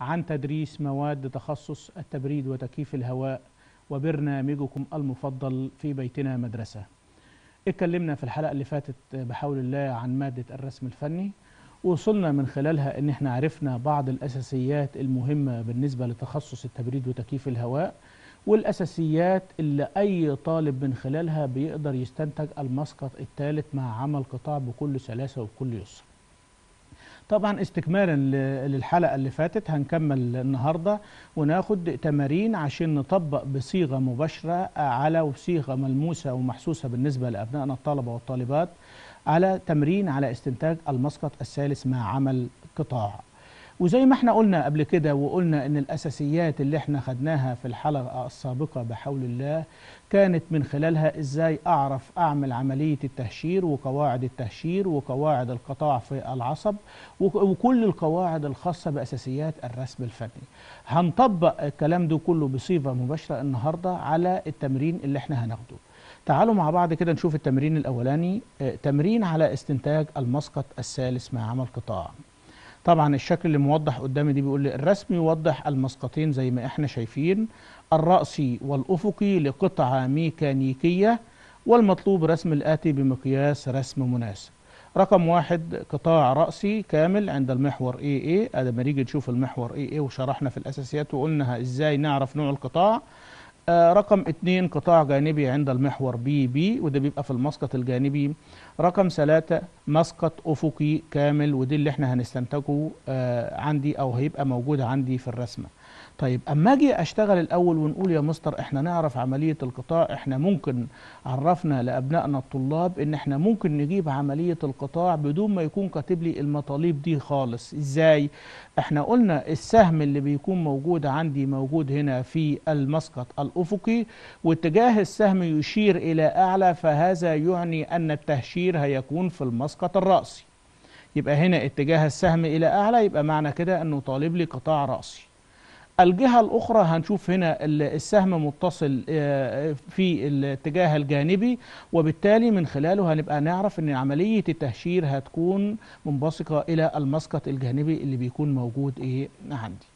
عن تدريس مواد تخصص التبريد وتكييف الهواء وبرنامجكم المفضل في بيتنا مدرسة اتكلمنا في الحلقة اللي فاتت بحول الله عن مادة الرسم الفني وصلنا من خلالها ان احنا عرفنا بعض الاساسيات المهمة بالنسبة لتخصص التبريد وتكييف الهواء والاساسيات اللي اي طالب من خلالها بيقدر يستنتج المسقط الثالث مع عمل قطاع بكل سلاسة وبكل يسر طبعا استكمالا للحلقة اللي فاتت هنكمل النهاردة وناخد تمارين عشان نطبق بصيغة مباشرة على وصيغة ملموسة ومحسوسة بالنسبة لأبنائنا الطلبة والطالبات على تمرين على استنتاج المسقط الثالث مع عمل قطاع وزي ما احنا قلنا قبل كده وقلنا ان الاساسيات اللي احنا خدناها في الحلقه السابقه بحول الله كانت من خلالها ازاي اعرف اعمل عمليه التهشير وقواعد التهشير وقواعد القطاع في العصب وكل القواعد الخاصه باساسيات الرسم الفني. هنطبق الكلام ده كله بصيغه مباشره النهارده على التمرين اللي احنا هناخده. تعالوا مع بعض كده نشوف التمرين الاولاني آه، تمرين على استنتاج المسقط الثالث مع عمل قطاع. طبعا الشكل اللي موضح قدامي دي بيقول لي الرسم يوضح المسقطين زي ما احنا شايفين الرأسي والأفقي لقطعة ميكانيكية والمطلوب رسم الآتي بمقياس رسم مناسب رقم واحد قطاع رأسي كامل عند المحور AA أدى ما نيجي نشوف المحور AA وشرحنا في الأساسيات وقلنا إزاي نعرف نوع القطاع آه، رقم اثنين قطاع جانبي عند المحور بي بي وده بيبقى في المسقط الجانبي رقم ثلاثة مسقط أفقي كامل وده اللي احنا هنستنتجه آه، عندي أو هيبقى موجود عندي في الرسمة طيب اما اجي اشتغل الاول ونقول يا مستر احنا نعرف عمليه القطاع احنا ممكن عرفنا لابنائنا الطلاب ان احنا ممكن نجيب عمليه القطاع بدون ما يكون كاتب لي المطالب دي خالص ازاي احنا قلنا السهم اللي بيكون موجود عندي موجود هنا في المسقط الافقي واتجاه السهم يشير الى اعلى فهذا يعني ان التهشير هيكون في المسقط الراسي يبقى هنا اتجاه السهم الى اعلى يبقى معنى كده انه طالب لي قطاع راسي الجهة الأخرى هنشوف هنا السهم متصل آه، في الاتجاه الجانبي وبالتالي من خلاله هنبقى نعرف أن عملية التهشير هتكون منبثقة إلى المسقط الجانبي اللي بيكون موجود إيه عندي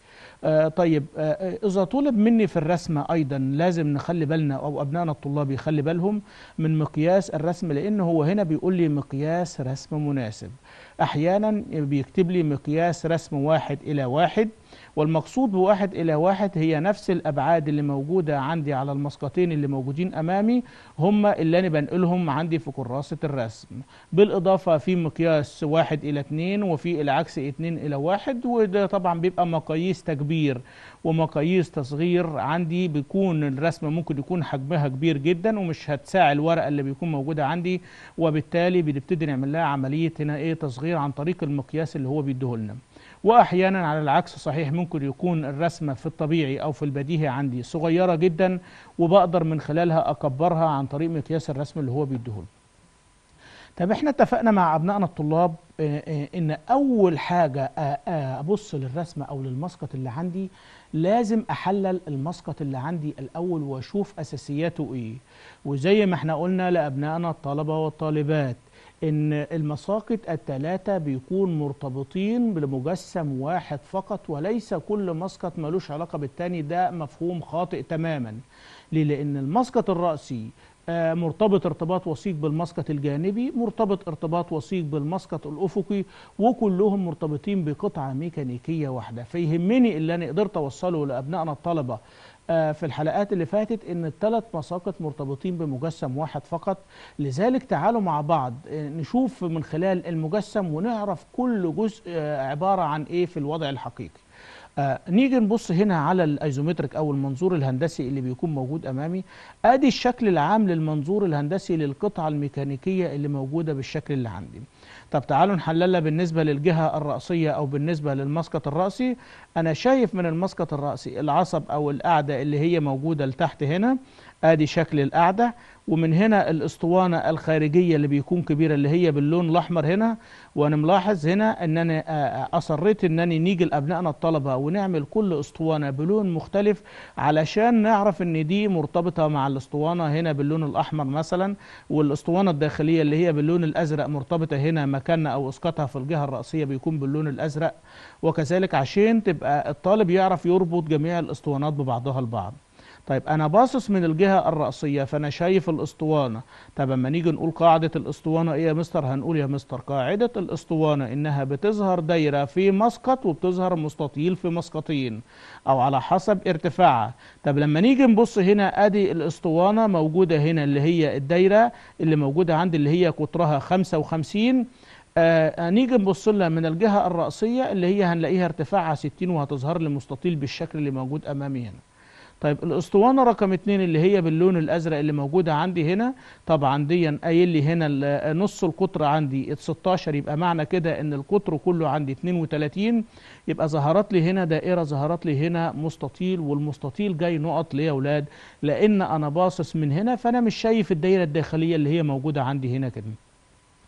آه طيب آه, آه، إذا طلب مني في الرسمة أيضا لازم نخلي بالنا أو أبنائنا الطلاب يخلي بالهم من مقياس الرسم لأن هو هنا بيقول لي مقياس رسم مناسب أحيانا بيكتب لي مقياس رسم واحد إلى واحد والمقصود بواحد إلى واحد هي نفس الأبعاد اللي موجودة عندي على المسقطين اللي موجودين أمامي هم اللي أنا بنقلهم عندي في كراسة الرسم بالإضافة في مقياس واحد إلى اتنين وفي العكس اتنين إلى واحد وده طبعا بيبقى مقاييس تكبير ومقاييس تصغير عندي بيكون الرسمة ممكن يكون حجمها كبير جدا ومش هتساع الورقة اللي بيكون موجودة عندي وبالتالي بنبتدي نعمل لها عملية هنا إيه تصغير عن طريق المقياس اللي هو بيديه لنا وأحيانا على العكس صحيح ممكن يكون الرسمة في الطبيعي أو في البديهي عندي صغيرة جدا وبقدر من خلالها أكبرها عن طريق مقياس الرسم اللي هو بيديهولي طب احنا اتفقنا مع أبنائنا الطلاب آه، آه، ان اول حاجة آه، ابص للرسمة او للمسقط اللي عندي لازم احلل المسقط اللي عندي الاول واشوف اساسياته ايه وزي ما احنا قلنا لابنائنا الطلبة والطالبات ان المساقط الثلاثه بيكون مرتبطين بمجسم واحد فقط وليس كل مسقط ملوش علاقه بالتاني ده مفهوم خاطئ تماما ليه لان المسقط الراسي آه، مرتبط ارتباط وثيق بالمسقط الجانبي مرتبط ارتباط وثيق بالمسقط الافقي وكلهم مرتبطين بقطعه ميكانيكيه واحده فيهمني اللي انا قدرت اوصله لابنائنا الطلبه آه، في الحلقات اللي فاتت ان الثلاث مساقط مرتبطين بمجسم واحد فقط لذلك تعالوا مع بعض آه، نشوف من خلال المجسم ونعرف كل جزء آه، عبارة عن ايه في الوضع الحقيقي نيجي نبص هنا على الايزومتريك او المنظور الهندسي اللي بيكون موجود امامي ادي الشكل العام للمنظور الهندسي للقطعه الميكانيكيه اللي موجوده بالشكل اللي عندي طب تعالوا نحللها بالنسبة للجهة الرأسية أو بالنسبة للمسقط الرأسي أنا شايف من المسقط الرأسي العصب أو القعدة اللي هي موجودة لتحت هنا ادي شكل القعده ومن هنا الاسطوانه الخارجيه اللي بيكون كبيره اللي هي باللون الاحمر هنا وانا ملاحظ هنا ان انا آه، آه، اصريت انني نيجي لابنائنا الطلبه ونعمل كل اسطوانه بلون مختلف علشان نعرف ان دي مرتبطه مع الاسطوانه هنا باللون الاحمر مثلا والاسطوانه الداخليه اللي هي باللون الازرق مرتبطه هنا مكاننا او اسقاطها في الجهه الراسيه بيكون باللون الازرق وكذلك عشان تبقى الطالب يعرف يربط جميع الاسطوانات ببعضها البعض طيب انا باصص من الجهه الراسيه فانا شايف الاسطوانه طب اما نيجي نقول قاعده الاسطوانه ايه يا مستر هنقول يا مستر قاعده الاسطوانه انها بتظهر دايره في مسقط وبتظهر مستطيل في مسقطين او على حسب ارتفاعها طب لما نيجي نبص هنا ادي الاسطوانه موجوده هنا اللي هي الدايره اللي موجوده عندي اللي هي قطرها 55 آه،, آه نيجي نبص لها من الجهه الراسيه اللي هي هنلاقيها ارتفاعها 60 وهتظهر لي مستطيل بالشكل اللي موجود امامي هنا طيب الاسطوانه رقم اتنين اللي هي باللون الازرق اللي موجوده عندي هنا طبعا دي قايل لي هنا نص القطر عندي 16 يبقى معنى كده ان القطر كله عندي 32 يبقى ظهرت لي هنا دائره ظهرت لي هنا مستطيل والمستطيل جاي نقط ليه يا اولاد لان انا باصص من هنا فانا مش شايف الدائره الداخليه اللي هي موجوده عندي هنا كده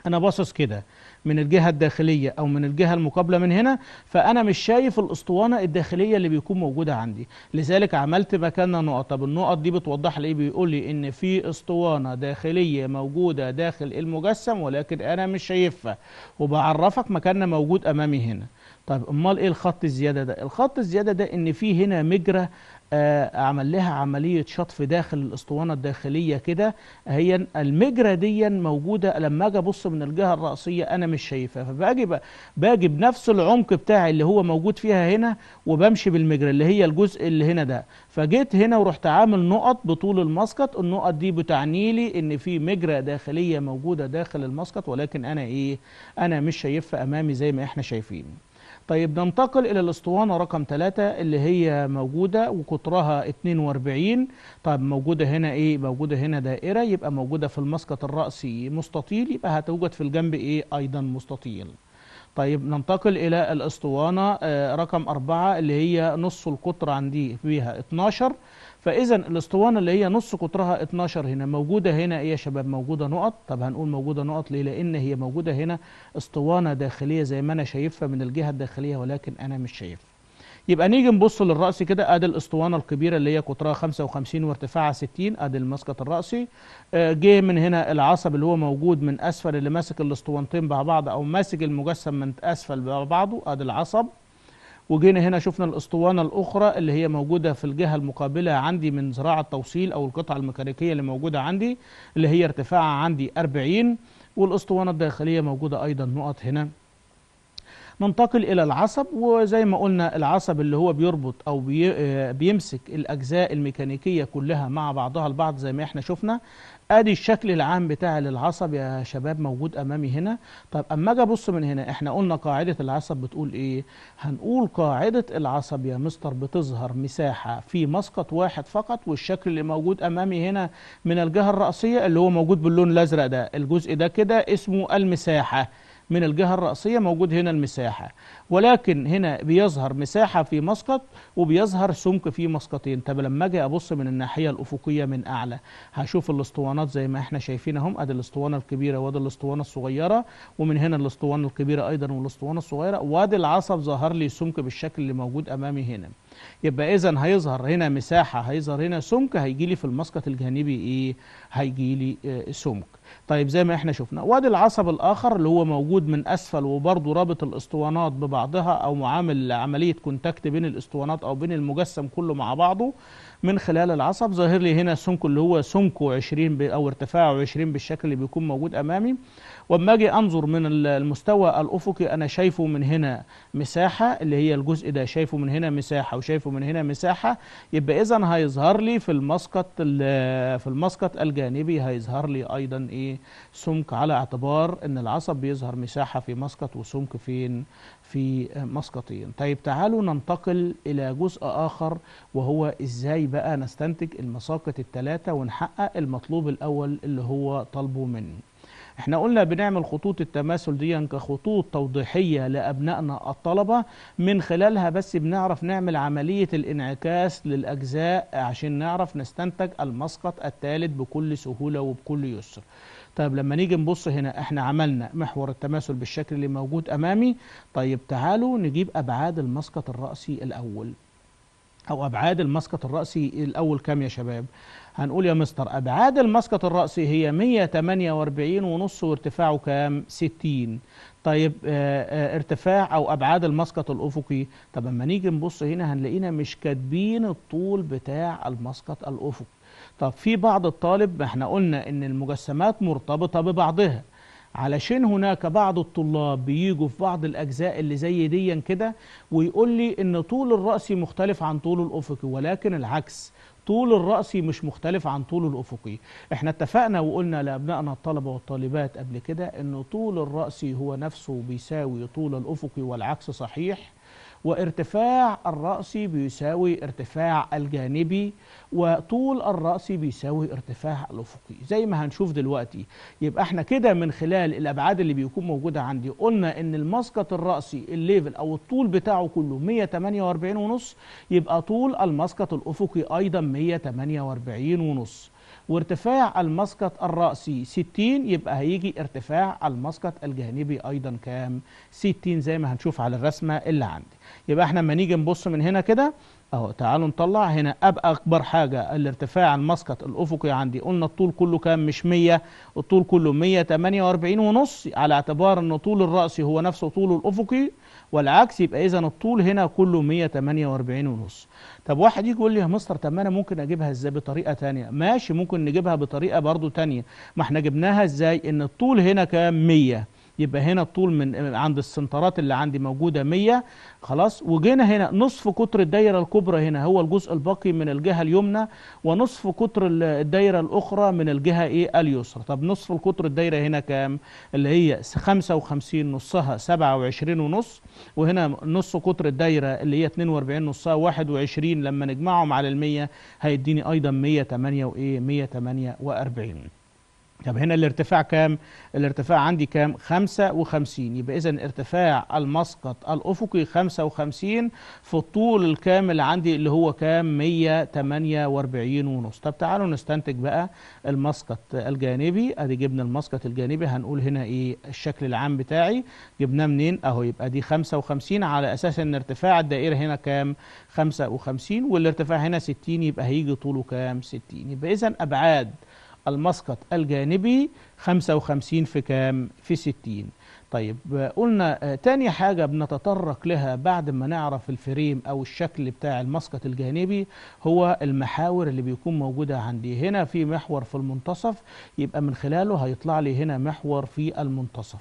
انا باصص كده من الجهة الداخلية أو من الجهة المقابلة من هنا فأنا مش شايف الأسطوانة الداخلية اللي بيكون موجودة عندي لذلك عملت مكاننا نقط طب النقط دي بتوضح لي بيقول لي إن في أسطوانة داخلية موجودة داخل المجسم ولكن أنا مش شايفها وبعرفك مكاننا موجود أمامي هنا طيب امال ايه الخط الزياده ده الخط الزياده ده ان في هنا مجرى آه، عمل لها عملية شطف داخل الاسطوانة الداخلية كده هي المجرى دي موجودة لما اجي ابص من الجهة الرأسية انا مش شايفها فباجي باجي بنفس العمق بتاعي اللي هو موجود فيها هنا وبمشي بالمجرى اللي هي الجزء اللي هنا ده فجيت هنا ورحت عامل نقط بطول المسقط النقط دي بتعني لي ان في مجرى داخلية موجودة داخل المسقط ولكن انا ايه انا مش شايفها امامي زي ما احنا شايفين طيب ننتقل إلى الأسطوانة رقم 3 اللي هي موجودة وقطرها 42 طيب موجودة هنا إيه؟ موجودة هنا دائرة يبقى موجودة في المسقط الرأسي مستطيل يبقى هتوجد في الجنب إيه؟ أيضا مستطيل طيب ننتقل إلى الأسطوانة آه، رقم 4 اللي هي نص القطر عندي فيها 12 فاذا الاسطوانه اللي هي نص قطرها 12 هنا موجوده هنا ايه يا شباب موجوده نقط طب هنقول موجوده نقط ليه لان هي موجوده هنا اسطوانه داخليه زي ما انا شايفها من الجهه الداخليه ولكن انا مش شايفها يبقى نيجي نبص للرأس كده ادي الاسطوانه الكبيره اللي هي قطرها 55 وارتفاعها 60 ادي المسقط الرأسي آه، جه من هنا العصب اللي هو موجود من اسفل اللي ماسك الاسطوانتين مع بعض او ماسك المجسم من اسفل مع بعضه ادي العصب وجينا هنا شفنا الاسطوانه الاخرى اللي هي موجوده في الجهه المقابله عندي من زراعه التوصيل او القطعه الميكانيكيه اللي موجوده عندي اللي هي ارتفاعها عندي 40 والاسطوانه الداخليه موجوده ايضا نقط هنا ننتقل الى العصب وزي ما قلنا العصب اللي هو بيربط او آه، بيمسك الاجزاء الميكانيكيه كلها مع بعضها البعض زي ما احنا شفنا ادي الشكل العام بتاع العصب يا شباب موجود امامي هنا طب اما اجي ابص من هنا احنا قلنا قاعده العصب بتقول ايه هنقول قاعده العصب يا مستر بتظهر مساحه في مسقط واحد فقط والشكل اللي موجود امامي هنا من الجهه الراسيه اللي هو موجود باللون الازرق ده الجزء ده كده اسمه المساحه من الجهة الرأسية موجود هنا المساحة ولكن هنا بيظهر مساحة في مسقط وبيظهر سمك في مسقطين طب لما اجي ابص من الناحية الأفقية من أعلى هشوف الاسطوانات زي ما احنا شايفين اهم ادي الاسطوانة الكبيرة وادي الاسطوانة الصغيرة ومن هنا الاسطوانة الكبيرة أيضا والاسطوانة الصغيرة وادي العصب ظهر لي سمك بالشكل اللي موجود أمامي هنا يبقى إذا هيظهر هنا مساحة هيظهر هنا سمك هيجي لي في المسقط الجانبي إيه هيجي لي آه، سمك طيب زي ما احنا شفنا وادي العصب الاخر اللي هو موجود من اسفل وبرضه رابط الاسطوانات ببعضها او معامل عمليه كونتاكت بين الاسطوانات او بين المجسم كله مع بعضه من خلال العصب ظاهر لي هنا السمك اللي هو سمكه 20 او ارتفاعه 20 بالشكل اللي بيكون موجود امامي واما اجي انظر من المستوى الافقي انا شايفه من هنا مساحه اللي هي الجزء ده شايفه من هنا مساحه وشايفه من هنا مساحه يبقى اذا هيظهر لي في المسقط في المسقط الجانبي هيظهر لي ايضا ايه سمك على اعتبار ان العصب بيظهر مساحه في مسقط وسمك فين في مسقطين طيب تعالوا ننتقل الى جزء اخر وهو ازاي بقى نستنتج المساقط الثلاثة ونحقق المطلوب الأول اللي هو طالبه مني احنا قلنا بنعمل خطوط التماثل دي كخطوط توضيحية لأبنائنا الطلبة من خلالها بس بنعرف نعمل عملية الانعكاس للأجزاء عشان نعرف نستنتج المسقط الثالث بكل سهولة وبكل يسر طيب لما نيجي نبص هنا احنا عملنا محور التماثل بالشكل اللي موجود أمامي طيب تعالوا نجيب أبعاد المسقط الرأسي الأول أو أبعاد المسقط الرأسي الأول كام يا شباب؟ هنقول يا مستر أبعاد المسقط الرأسي هي 148 ونص وارتفاعه كام؟ 60 طيب آه، آه، ارتفاع أو أبعاد المسقط الأفقي طب أما نيجي نبص هنا هنلاقينا مش كاتبين الطول بتاع المسقط الأفقي طب في بعض الطالب احنا قلنا ان المجسمات مرتبطة ببعضها علشان هناك بعض الطلاب بيجوا في بعض الأجزاء اللي زي ديا كده ويقول لي إن طول الرأسي مختلف عن طول الأفقي ولكن العكس طول الرأسي مش مختلف عن طول الأفقي احنا اتفقنا وقلنا لأبنائنا الطلبة والطالبات قبل كده إن طول الرأسي هو نفسه بيساوي طول الأفقي والعكس صحيح وارتفاع الرأس بيساوي ارتفاع الجانبي وطول الرأس بيساوي ارتفاع الأفقي زي ما هنشوف دلوقتي يبقى احنا كده من خلال الأبعاد اللي بيكون موجودة عندي قلنا ان المسقط الرأسي الليفل أو الطول بتاعه كله 148 ونص يبقى طول المسقط الأفقي أيضا 148 ونص وارتفاع المسقط الرأسي 60 يبقى هيجي ارتفاع المسقط الجانبي أيضا كام 60 زي ما هنشوف على الرسمة اللي عندي يبقى احنا لما نيجي نبص من هنا كده اهو تعالوا نطلع هنا ابقى اكبر حاجه الارتفاع المسقط الافقي عندي قلنا الطول كله كام مش 100 الطول كله 148 ونص على اعتبار ان طول الراس هو نفسه طول الافقي والعكس يبقى إذا الطول هنا كله 148 ونص طب واحد يجي يقول لي يا مستر طب أنا ممكن أجيبها إزاي بطريقة تانية ماشي ممكن نجيبها بطريقة برضو تانية ما إحنا جبناها إزاي إن الطول هنا كام 100 يبقى هنا الطول من عند السنترات اللي عندي موجوده 100 خلاص وجينا هنا نصف قطر الدايره الكبرى هنا هو الجزء الباقي من الجهه اليمنى ونصف قطر الدايره الاخرى من الجهه ايه اليسرى طب نصف القطر الدايره هنا كام اللي هي 55 نصها 27 ونص وهنا نص قطر الدايره اللي هي 42 نصها 21 لما نجمعهم على ال 100 هيديني ايضا 108 وايه 148 طب هنا الارتفاع كام؟ الارتفاع عندي كام؟ 55 يبقى إذا ارتفاع المسقط الأفقي 55 في الطول الكامل عندي اللي هو كام؟ 148 ونص طب تعالوا نستنتج بقى المسقط الجانبي أدي جبنا المسقط الجانبي هنقول هنا إيه الشكل العام بتاعي جبناه منين؟ أهو يبقى دي 55 على أساس إن ارتفاع الدائرة هنا كام؟ 55 والارتفاع هنا 60 يبقى هيجي طوله كام؟ 60 يبقى إذا أبعاد المسقط الجانبي 55 في كام في 60 طيب قلنا آه، تاني حاجة بنتطرق لها بعد ما نعرف الفريم أو الشكل بتاع المسقط الجانبي هو المحاور اللي بيكون موجودة عندي هنا في محور في المنتصف يبقى من خلاله هيطلع لي هنا محور في المنتصف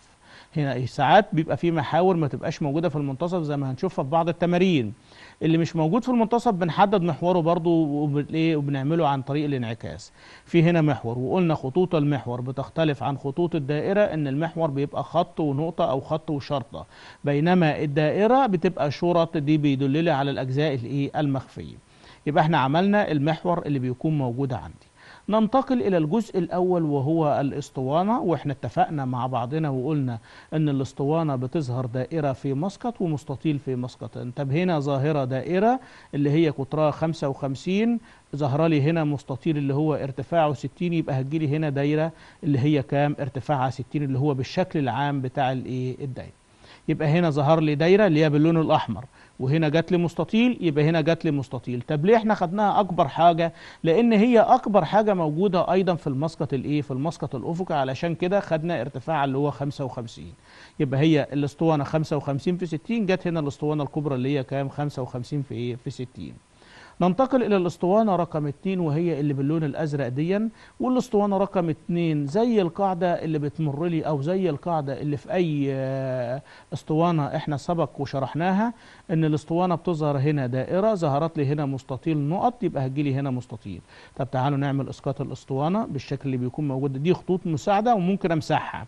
هنا إيه، ساعات بيبقى في محاور ما تبقاش موجودة في المنتصف زي ما هنشوفها في بعض التمارين اللي مش موجود في المنتصف بنحدد محوره برضو إيه، وبنعمله عن طريق الانعكاس في هنا محور وقلنا خطوط المحور بتختلف عن خطوط الدائرة ان المحور بيبقى خط ونقطة او خط وشرطة بينما الدائرة بتبقى شرط دي بيدللي على الاجزاء المخفية يبقى احنا عملنا المحور اللي بيكون موجود عندي ننتقل إلى الجزء الأول وهو الاسطوانة وإحنا اتفقنا مع بعضنا وقلنا أن الاسطوانة بتظهر دائرة في مسقط ومستطيل في مسقط طب هنا ظاهرة دائرة اللي هي قطرها 55 ظهر لي هنا مستطيل اللي هو ارتفاعه 60 يبقى هتجيلي هنا دايرة اللي هي كام ارتفاعها 60 اللي هو بالشكل العام بتاع الايه الدايرة يبقى هنا ظهر لي دايرة اللي هي باللون الأحمر وهنا جات لي مستطيل يبقى هنا جات لي مستطيل طب ليه احنا خدناها اكبر حاجه لان هي اكبر حاجه موجوده ايضا في المسقط الايه في المسقط الافقي علشان كده خدنا ارتفاع اللي هو 55 يبقى هي الاسطوانه 55 في 60 جت هنا الاسطوانه الكبرى اللي هي كام 55 في ايه في 60 ننتقل إلى الاسطوانة رقم 2 وهي اللي باللون الأزرق ديا والاسطوانة رقم 2 زي القاعدة اللي بتمر لي أو زي القاعدة اللي في أي آه، اسطوانة إحنا سبق وشرحناها إن الاسطوانة بتظهر هنا دائرة ظهرت لي هنا مستطيل نقط يبقى هجي لي هنا مستطيل طب تعالوا نعمل إسقاط الاسطوانة بالشكل اللي بيكون موجود دي خطوط مساعدة وممكن أمسحها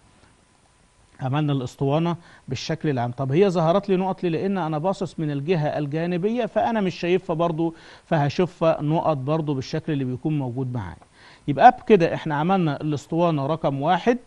عملنا الاسطوانه بالشكل العام طب هي ظهرت لي نقط لي لان انا باصص من الجهه الجانبيه فانا مش شايفها برضو فهشوفها نقط برضو بالشكل اللي بيكون موجود معايا يبقى بكده احنا عملنا الاسطوانه رقم واحد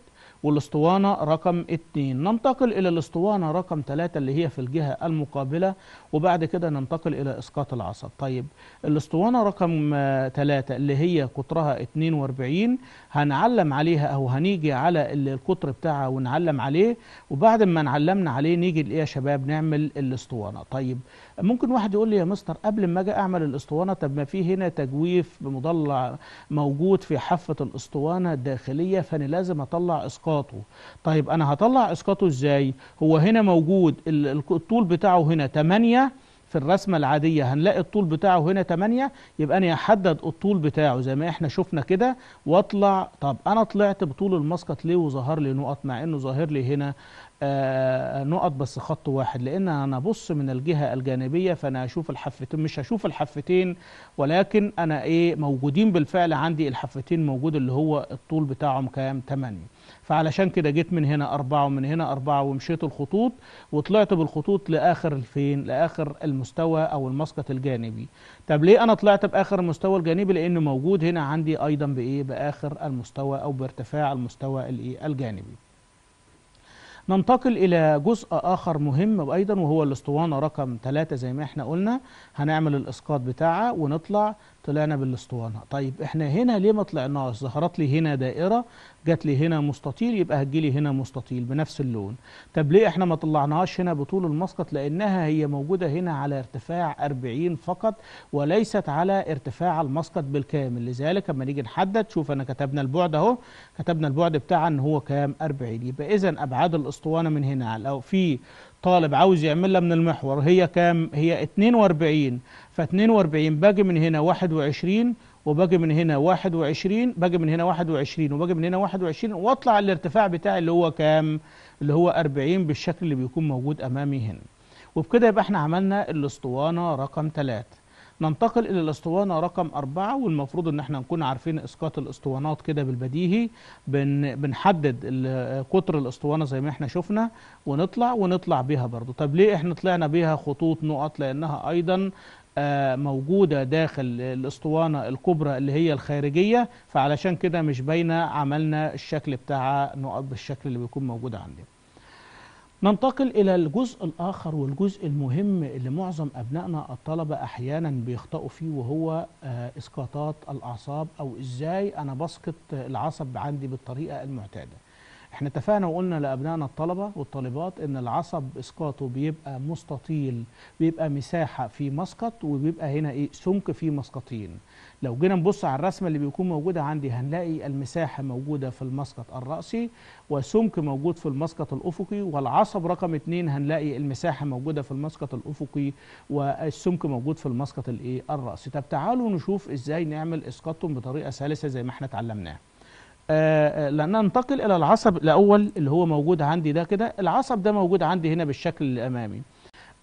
والاسطوانة رقم 2 ننتقل إلى الاسطوانة رقم 3 اللي هي في الجهة المقابلة وبعد كده ننتقل إلى إسقاط العصب طيب الاسطوانة رقم 3 اللي هي قطرها 42 هنعلم عليها أو هنيجي على القطر بتاعها ونعلم عليه وبعد ما نعلمنا عليه نيجي لإيه يا شباب نعمل الاسطوانة طيب ممكن واحد يقول لي يا مستر قبل ما اجي اعمل الاسطوانه طب ما في هنا تجويف مضلع موجود في حافه الاسطوانه الداخليه فانا لازم اطلع اسقاطه طيب انا هطلع اسقاطه ازاي هو هنا موجود الطول بتاعه هنا 8 في الرسمة العادية هنلاقي الطول بتاعه هنا 8 يبقى أنا أحدد الطول بتاعه زي ما إحنا شفنا كده وأطلع طب أنا طلعت بطول المسقط ليه وظهر لي نقط مع إنه ظاهر لي هنا آه، نقط بس خط واحد لأن أنا أبص من الجهة الجانبية فأنا هشوف الحفتين مش هشوف الحفتين ولكن أنا إيه موجودين بالفعل عندي الحفتين موجود اللي هو الطول بتاعهم كام 8 فعلشان كده جيت من هنا أربعة ومن هنا أربعة ومشيت الخطوط وطلعت بالخطوط لآخر فين لآخر المستوى أو المسقط الجانبي طب ليه أنا طلعت بآخر المستوى الجانبي لأنه موجود هنا عندي أيضا بإيه بآخر المستوى أو بارتفاع المستوى الإيه الجانبي ننتقل إلى جزء آخر مهم أيضا وهو الاسطوانة رقم ثلاثة زي ما احنا قلنا هنعمل الإسقاط بتاعها ونطلع طلعنا بالاسطوانة طيب احنا هنا ليه ما طلعناش ظهرت لي هنا دائرة جات لي هنا مستطيل يبقى هتجي لي هنا مستطيل بنفس اللون طب ليه احنا ما طلعناهاش هنا بطول المسقط لانها هي موجودة هنا على ارتفاع 40 فقط وليست على ارتفاع المسقط بالكامل لذلك اما نيجي نحدد شوف انا كتبنا البعد اهو كتبنا البعد بتاعها ان هو كام 40 يبقى اذا ابعاد الاسطوانة من هنا لو في طالب عاوز يعملها من المحور هي كام هي 42 ف 42 باجي من هنا 21 وباجي من هنا 21 باجي من هنا 21 وباجي من هنا 21 واطلع الارتفاع بتاعي اللي هو كام اللي هو 40 بالشكل اللي بيكون موجود امامي هنا وبكده يبقى احنا عملنا الاسطوانه رقم 3 ننتقل الى الاسطوانه رقم 4 والمفروض ان احنا نكون عارفين اسقاط الاسطوانات كده بالبديهي بن بنحدد قطر الاسطوانه زي ما احنا شفنا ونطلع ونطلع بيها برضو طب ليه احنا طلعنا بيها خطوط نقط لانها ايضا آه، موجودة داخل الاسطوانة الكبرى اللي هي الخارجية فعلشان كده مش باينة عملنا الشكل بتاعها نقط بالشكل اللي بيكون موجود عندنا ننتقل إلى الجزء الآخر والجزء المهم اللي معظم أبنائنا الطلبة أحيانا بيخطئوا فيه وهو آه، إسقاطات الأعصاب أو إزاي أنا بسقط العصب عندي بالطريقة المعتادة احنا اتفقنا وقلنا لابنائنا الطلبه والطالبات ان العصب اسقاطه بيبقى مستطيل بيبقى مساحه في مسقط وبيبقى هنا ايه سمك في مسقطين لو جينا نبص على الرسمه اللي بيكون موجوده عندي هنلاقي المساحه موجوده في المسقط الراسي وسمك موجود في المسقط الافقي والعصب رقم اتنين هنلاقي المساحه موجوده في المسقط الافقي والسمك موجود في المسقط الايه الراسي طب تعالوا نشوف ازاي نعمل اسقاطهم بطريقه سلسه زي ما احنا اتعلمناها آه، آه، لننتقل الى العصب الاول اللي هو موجود عندي ده كده العصب ده موجود عندي هنا بالشكل الامامي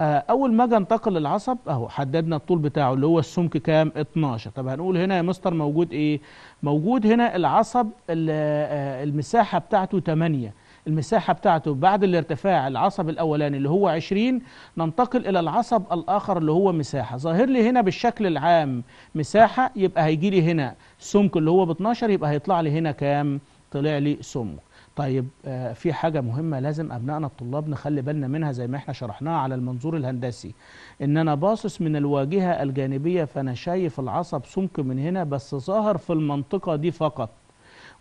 آه، اول ما اجي انتقل للعصب اهو حددنا الطول بتاعه اللي هو السمك كام 12 طب هنقول هنا يا مستر موجود ايه موجود هنا العصب المساحه بتاعته 8 المساحة بتاعته بعد الارتفاع العصب الأولاني اللي هو 20 ننتقل إلى العصب الآخر اللي هو مساحة ظاهر لي هنا بالشكل العام مساحة يبقى هيجي لي هنا سمك اللي هو ب 12 يبقى هيطلع لي هنا كام طلع لي سمك طيب آه في حاجة مهمة لازم أبنائنا الطلاب نخلي بالنا منها زي ما احنا شرحناها على المنظور الهندسي إن أنا باصص من الواجهة الجانبية فأنا شايف العصب سمك من هنا بس ظاهر في المنطقة دي فقط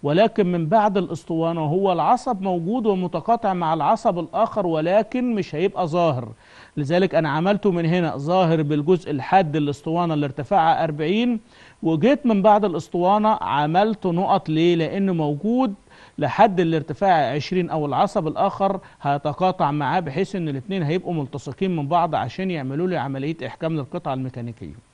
ولكن من بعد الاسطوانة هو العصب موجود ومتقاطع مع العصب الآخر ولكن مش هيبقى ظاهر لذلك أنا عملته من هنا ظاهر بالجزء الحاد الاسطوانة اللي ارتفاعها 40 وجيت من بعد الاسطوانة عملت نقط ليه؟ لأنه موجود لحد الارتفاع 20 أو العصب الآخر هيتقاطع معاه بحيث إن الاثنين هيبقوا ملتصقين من بعض عشان يعملوا لي عملية إحكام للقطعة الميكانيكية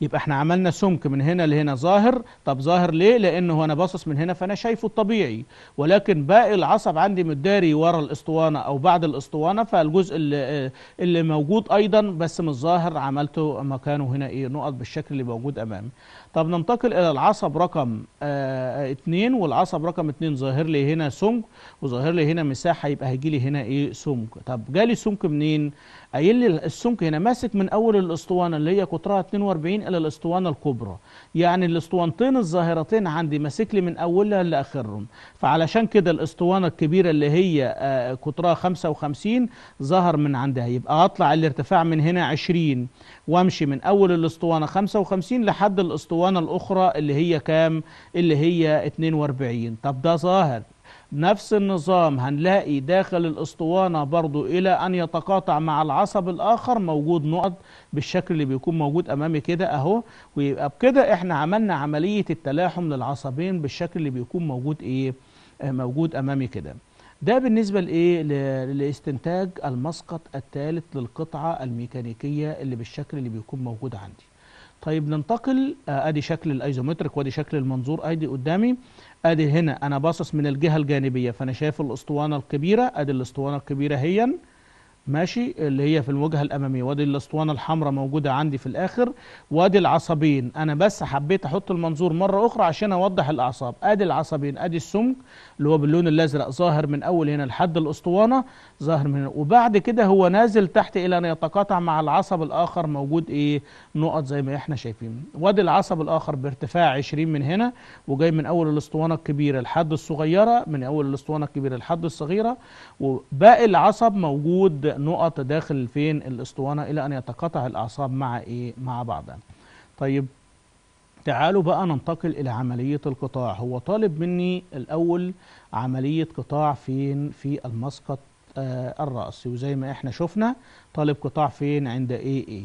يبقى احنا عملنا سمك من هنا لهنا ظاهر طب ظاهر ليه لانه انا باصص من هنا فانا شايفه الطبيعي ولكن باقي العصب عندي متداري ورا الاسطوانه او بعد الاسطوانه فالجزء اللي, آه، اللي موجود ايضا بس مش ظاهر عملته مكانه هنا ايه نقط بالشكل اللي موجود امامي طب ننتقل الى العصب رقم 2 آه، والعصب رقم 2 ظاهر لي هنا سمك وظاهر لي هنا مساحه يبقى هيجي لي هنا ايه سمك طب جالي سمك منين قايل لي السمك هنا ماسك من اول الاسطوانه اللي هي قطرها 42 الى الاسطوانه الكبرى يعني الاسطوانتين الظاهرتين عندي ماسك لي من اولها لاخرهم فعلشان كده الاسطوانه الكبيره اللي هي آه، قطرها 55 ظهر من عندها يبقى اطلع الارتفاع من هنا 20 وامشي من اول الاسطوانه 55 لحد الاسطوانه الاخرى اللي هي كام اللي هي 42 طب ده ظاهر نفس النظام هنلاقي داخل الاسطوانة برضو إلى أن يتقاطع مع العصب الآخر موجود نقط بالشكل اللي بيكون موجود أمامي كده أهو ويبقى بكده إحنا عملنا عملية التلاحم للعصبين بالشكل اللي بيكون موجود إيه آه، موجود أمامي كده ده بالنسبة لإيه؟ لاستنتاج المسقط الثالث للقطعة الميكانيكية اللي بالشكل اللي بيكون موجود عندي. طيب ننتقل آه، ادي شكل الايزومتريك وادي شكل المنظور ادي قدامي ادي هنا انا باصص من الجهه الجانبيه فانا شايف الاسطوانه الكبيره ادي الاسطوانه الكبيره هي ماشي اللي هي في الوجهه الاماميه وادي الاسطوانه الحمراء موجوده عندي في الاخر وادي العصبين انا بس حبيت احط المنظور مره اخرى عشان اوضح الاعصاب ادي العصبين ادي السمك اللي هو باللون الازرق ظاهر من اول هنا لحد الاسطوانه ظاهر من هنا وبعد كده هو نازل تحت الى ان يتقاطع مع العصب الاخر موجود ايه نقط زي ما احنا شايفين وادي العصب الاخر بارتفاع 20 من هنا وجاي من اول الاسطوانه الكبيره لحد الصغيره من اول الاسطوانه الكبيره لحد الصغيره وباقي العصب موجود نقط داخل فين الاسطوانه الى ان يتقاطع الاعصاب مع ايه مع بعضها طيب تعالوا بقى ننتقل إلى عملية القطاع هو طالب مني الأول عملية قطاع فين في المسقط آه، الرأسي وزي ما احنا شفنا طالب قطاع فين عند اي اي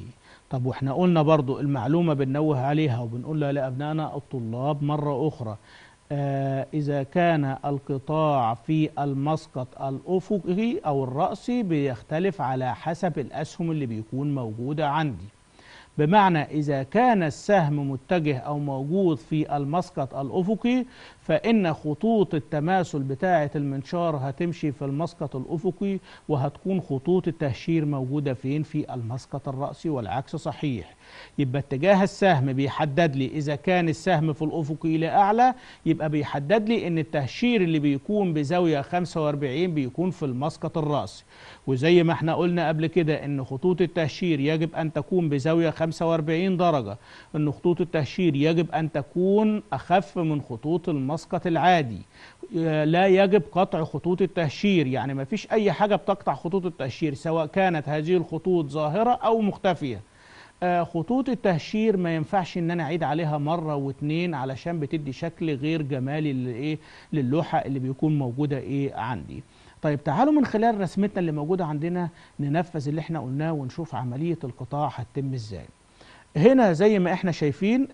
طب واحنا قلنا برضو المعلومة بننوه عليها وبنقول لأبنائنا الطلاب مرة أخرى آه إذا كان القطاع في المسقط الأفقي أو الرأسي بيختلف على حسب الأسهم اللي بيكون موجودة عندي بمعنى إذا كان السهم متجه أو موجود في المسقط الأفقي فإن خطوط التماثل بتاعة المنشار هتمشي في المسقط الأفقي وهتكون خطوط التهشير موجودة فين في المسقط الرأسي والعكس صحيح يبقى اتجاه السهم بيحدد لي إذا كان السهم في الأفقي لأعلى يبقى بيحدد لي إن التهشير اللي بيكون بزاوية 45 بيكون في المسقط الرأسي وزي ما احنا قلنا قبل كده إن خطوط التهشير يجب أن تكون بزاوية 45 45 درجة أن خطوط التهشير يجب أن تكون أخف من خطوط المسقط العادي آه، لا يجب قطع خطوط التهشير يعني ما فيش أي حاجة بتقطع خطوط التهشير سواء كانت هذه الخطوط ظاهرة أو مختفية آه، خطوط التهشير ما ينفعش ان انا اعيد عليها مره واتنين علشان بتدي شكل غير جمالي للايه للوحه اللي بيكون موجوده ايه عندي طيب تعالوا من خلال رسمتنا اللي موجودة عندنا ننفذ اللي احنا قلناه ونشوف عملية القطاع هتتم ازاي هنا زي ما احنا شايفين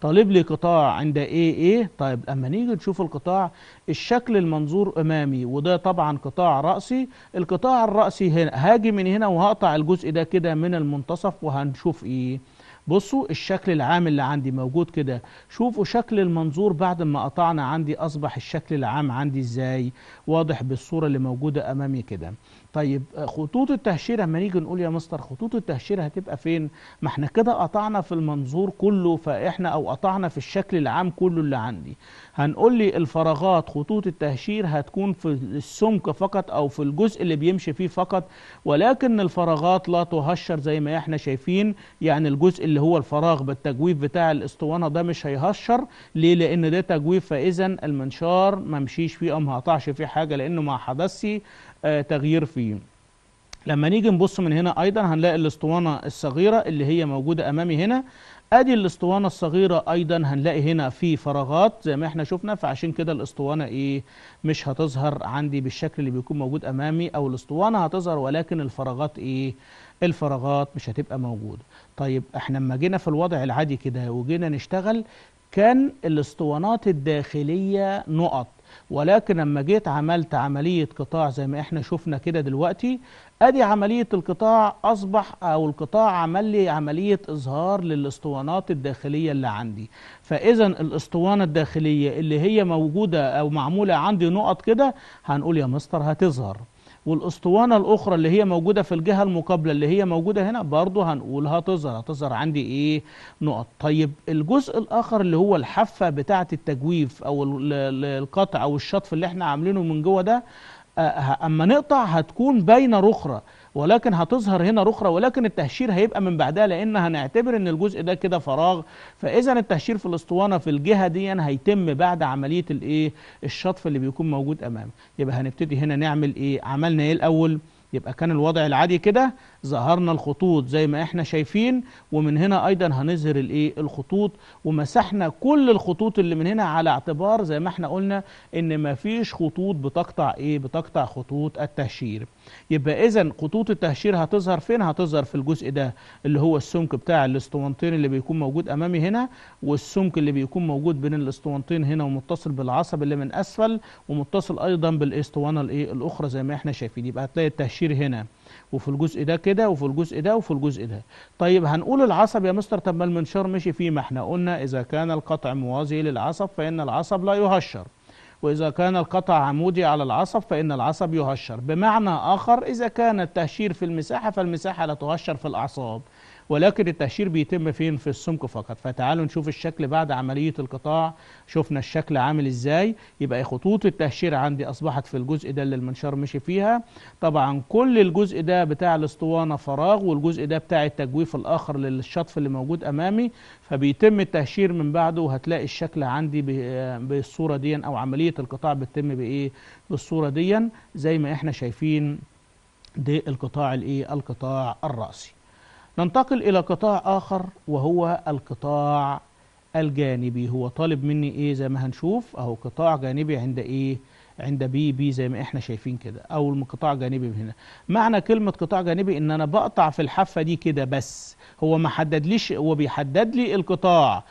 طالب لي قطاع عند ايه ايه طيب اما نيجي نشوف القطاع الشكل المنظور امامي وده طبعا قطاع رأسي القطاع الرأسي هنا هاجي من هنا وهقطع الجزء ده كده من المنتصف وهنشوف ايه بصوا الشكل العام اللي عندي موجود كده شوفوا شكل المنظور بعد ما قطعنا عندي أصبح الشكل العام عندي إزاي واضح بالصورة اللي موجودة أمامي كده طيب آه، خطوط التهشيرة اما نيجي نقول يا مستر خطوط التهشيرة هتبقى فين ما احنا كده قطعنا في المنظور كله فاحنا او قطعنا في الشكل العام كله اللي عندي هنقول لي الفراغات خطوط التهشير هتكون في السمك فقط او في الجزء اللي بيمشي فيه فقط ولكن الفراغات لا تهشر زي ما احنا شايفين يعني الجزء اللي هو الفراغ بالتجويف بتاع الاسطوانه ده مش هيهشر ليه لان ده تجويف فاذا المنشار ما مشيش فيه او ما قطعش فيه حاجه لانه ما حدثش آه، تغيير فيه لما نيجي نبص من هنا ايضا هنلاقي الاسطوانه الصغيره اللي هي موجوده امامي هنا ادي الاسطوانه الصغيره ايضا هنلاقي هنا في فراغات زي ما احنا شفنا فعشان كده الاسطوانه ايه مش هتظهر عندي بالشكل اللي بيكون موجود امامي او الاسطوانه هتظهر ولكن الفراغات ايه الفراغات مش هتبقى موجوده طيب احنا لما جينا في الوضع العادي كده وجينا نشتغل كان الاسطوانات الداخليه نقط ولكن لما جيت عملت عملية قطاع زي ما احنا شفنا كده دلوقتي ادي عملية القطاع اصبح او القطاع عمل لي عملية اظهار للاسطوانات الداخلية اللي عندي فاذا الاسطوانة الداخلية اللي هي موجودة او معمولة عندي نقط كده هنقول يا مستر هتظهر والاسطوانة الأخرى اللي هي موجودة في الجهة المقابلة اللي هي موجودة هنا برضه هنقول هتظهر هتظهر عندي إيه نقط طيب الجزء الآخر اللي هو الحفه بتاعة التجويف أو القطع أو الشطف اللي احنا عاملينه من جوه ده آه، أما نقطع هتكون باينة رخرة ولكن هتظهر هنا رخرة ولكن التهشير هيبقى من بعدها لأن هنعتبر إن الجزء ده كده فراغ فإذا التهشير في الأسطوانة في الجهة دي هيتم بعد عملية الإيه الشطف اللي بيكون موجود امامه يبقى هنبتدي هنا نعمل إيه عملنا إيه الأول يبقى كان الوضع العادي كده ظهرنا الخطوط زي ما احنا شايفين ومن هنا ايضا هنظهر الايه الخطوط ومسحنا كل الخطوط اللي من هنا على اعتبار زي ما احنا قلنا ان مفيش خطوط بتقطع ايه بتقطع خطوط التهشير يبقى اذا خطوط التهشير هتظهر فين هتظهر في الجزء ده اللي هو السمك بتاع الاسطوانتين اللي بيكون موجود امامي هنا والسمك اللي بيكون موجود بين الاسطوانتين هنا ومتصل بالعصب اللي من اسفل ومتصل ايضا بالاسطوانه الايه الاخرى زي ما احنا شايفين يبقى هتلاقي التهشير هنا وفي الجزء ده كده وفي الجزء ده وفي الجزء ده طيب هنقول العصب يا مستر طب ما المنشار مشي فيه ما احنا قلنا إذا كان القطع موازي للعصب فإن العصب لا يهشر وإذا كان القطع عمودي على العصب فإن العصب يهشر بمعنى آخر إذا كان التهشير في المساحة فالمساحة لا تهشر في الأعصاب ولكن التهشير بيتم فين في السمك فقط فتعالوا نشوف الشكل بعد عملية القطاع شفنا الشكل عامل ازاي يبقى خطوط التهشير عندي اصبحت في الجزء ده اللي المنشار مشي فيها طبعا كل الجزء ده بتاع الاسطوانة فراغ والجزء ده بتاع التجويف الاخر للشطف اللي موجود امامي فبيتم التهشير من بعده وهتلاقي الشكل عندي بالصورة دي او عملية القطاع بتتم بايه بالصورة دي زي ما احنا شايفين ده القطاع الايه القطاع الرأسي ننتقل إلى قطاع آخر وهو القطاع الجانبي هو طالب مني إيه زي ما هنشوف أهو قطاع جانبي عند إيه عند بي بي زي ما احنا شايفين كده او القطاع جانبي من هنا معنى كلمه قطاع جانبي ان انا بقطع في الحافه دي كده بس هو ما حددليش هو بيحدد لي القطاع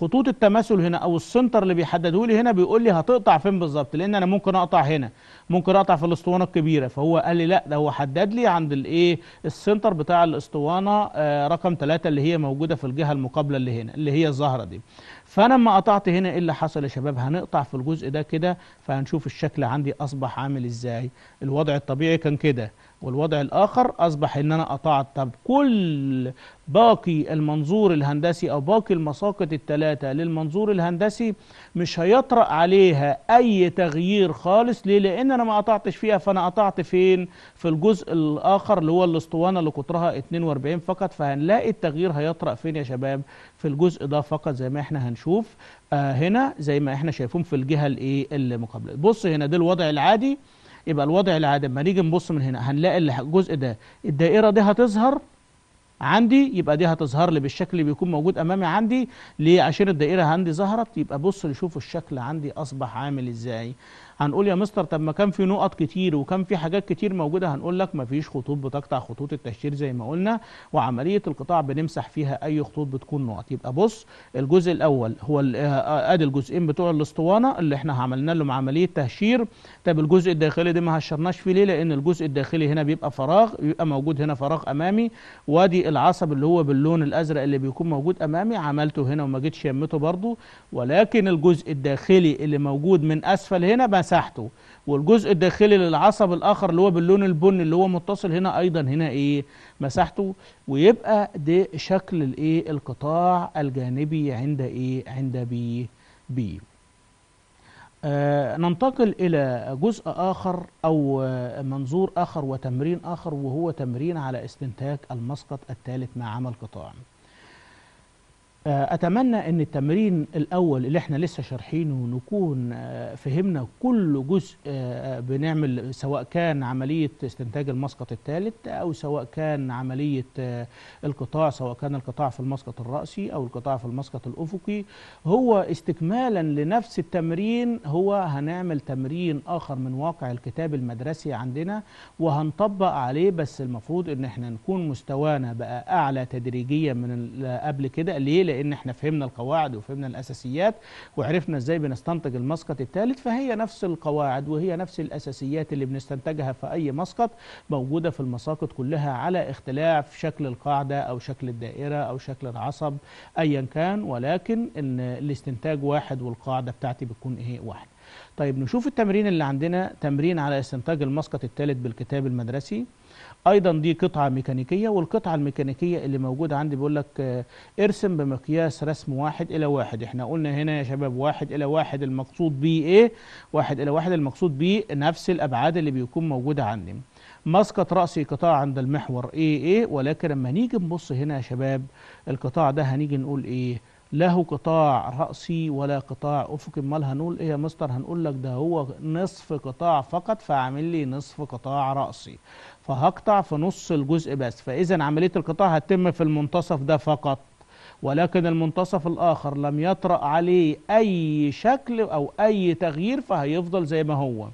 خطوط التماثل هنا او السنتر اللي بيحدده لي هنا بيقول لي هتقطع فين بالظبط لان انا ممكن اقطع هنا ممكن اقطع في الاسطوانه الكبيره فهو قال لي لا ده هو حدد لي عند الايه السنتر بتاع الاسطوانه آه، رقم 3 اللي هي موجوده في الجهه المقابله اللي هنا اللي هي الزهره دي فانا لما قطعت هنا ايه اللي حصل يا شباب هنقطع في الجزء ده كده فهنشوف الشكل عندي اصبح عامل ازاي الوضع الطبيعي كان كده والوضع الاخر اصبح ان انا قطعت طب كل باقي المنظور الهندسي او باقي المساقط الثلاثه للمنظور الهندسي مش هيطرأ عليها اي تغيير خالص ليه لان انا ما قطعتش فيها فانا قطعت فين في الجزء الاخر اللي هو الاسطوانه اللي قطرها 42 فقط فهنلاقي التغيير هيطرأ فين يا شباب في الجزء ده فقط زي ما احنا هنشوف آه هنا زي ما احنا شايفين في الجهه الايه اللي مقابله بص هنا ده الوضع العادي يبقى الوضع العادي اما نيجي نبص من هنا هنلاقي الجزء ده الدائره دي هتظهر عندي يبقى دي هتظهر لي بالشكل اللي بيكون موجود امامي عندي ليه عشان الدائره عندي ظهرت يبقى بص نشوف الشكل عندي اصبح عامل ازاي هنقول يا مستر طب ما كان في نقط كتير وكان في حاجات كتير موجوده هنقول لك ما فيش خطوط بتقطع خطوط التشتير زي ما قلنا وعمليه القطاع بنمسح فيها اي خطوط بتكون نقط يبقى بص الجزء الاول هو آه، آه، ادي الجزئين بتوع الاسطوانه اللي احنا عملنا لهم عمليه تهشير طب الجزء الداخلي ده ما هشرناش فيه ليه لان الجزء الداخلي هنا بيبقى فراغ بيبقى موجود هنا فراغ امامي وادي العصب اللي هو باللون الازرق اللي بيكون موجود امامي عملته هنا وما جيتش يمته برده ولكن الجزء الداخلي اللي موجود من اسفل هنا بس مساحته والجزء الداخلي للعصب الاخر اللي هو باللون البني اللي هو متصل هنا ايضا هنا ايه مساحته ويبقى ده شكل الايه القطاع الجانبي عند ايه عند بي بي آه ننتقل الى جزء اخر او منظور اخر وتمرين اخر وهو تمرين على استنتاج المسقط الثالث مع عمل قطاع آه، أتمنى أن التمرين الأول اللي احنا لسه شارحينه نكون آه، فهمنا كل جزء آه، بنعمل سواء كان عملية استنتاج المسقط الثالث أو سواء كان عملية القطاع سواء كان القطاع في المسقط الرأسي أو القطاع في المسقط الأفقي هو استكمالا لنفس التمرين هو هنعمل تمرين آخر من واقع الكتاب المدرسي عندنا وهنطبق عليه بس المفروض أن احنا نكون مستوانا بقى أعلى تدريجيا من قبل كده ليه؟ لان احنا فهمنا القواعد وفهمنا الاساسيات وعرفنا ازاي بنستنتج المسقط الثالث فهي نفس القواعد وهي نفس الاساسيات اللي بنستنتجها في اي مسقط موجوده في المساقط كلها على اختلاف شكل القاعده او شكل الدائره او شكل العصب ايا كان ولكن ان الاستنتاج واحد والقاعده بتاعتي بتكون ايه واحده طيب نشوف التمرين اللي عندنا تمرين على استنتاج المسقط الثالث بالكتاب المدرسي ايضا دي قطعه ميكانيكيه والقطعه الميكانيكيه اللي موجوده عندي بيقول لك آه، ارسم بمقياس رسم واحد الى واحد احنا قلنا هنا يا شباب واحد الى واحد المقصود بيه ايه واحد الى واحد المقصود بيه نفس الابعاد اللي بيكون موجوده عندي مسقط رأسي قطاع عند المحور ايه ايه ولكن لما نيجي نبص هنا يا شباب القطاع ده هنيجي نقول ايه له قطاع رأسي ولا قطاع أفقي أمال هنقول إيه يا مستر هنقول لك ده هو نصف قطاع فقط فعامل لي نصف قطاع رأسي فهقطع في نص الجزء بس فإذا عملية القطاع هتتم في المنتصف ده فقط ولكن المنتصف الآخر لم يطرأ عليه أي شكل أو أي تغيير فهيفضل زي ما هو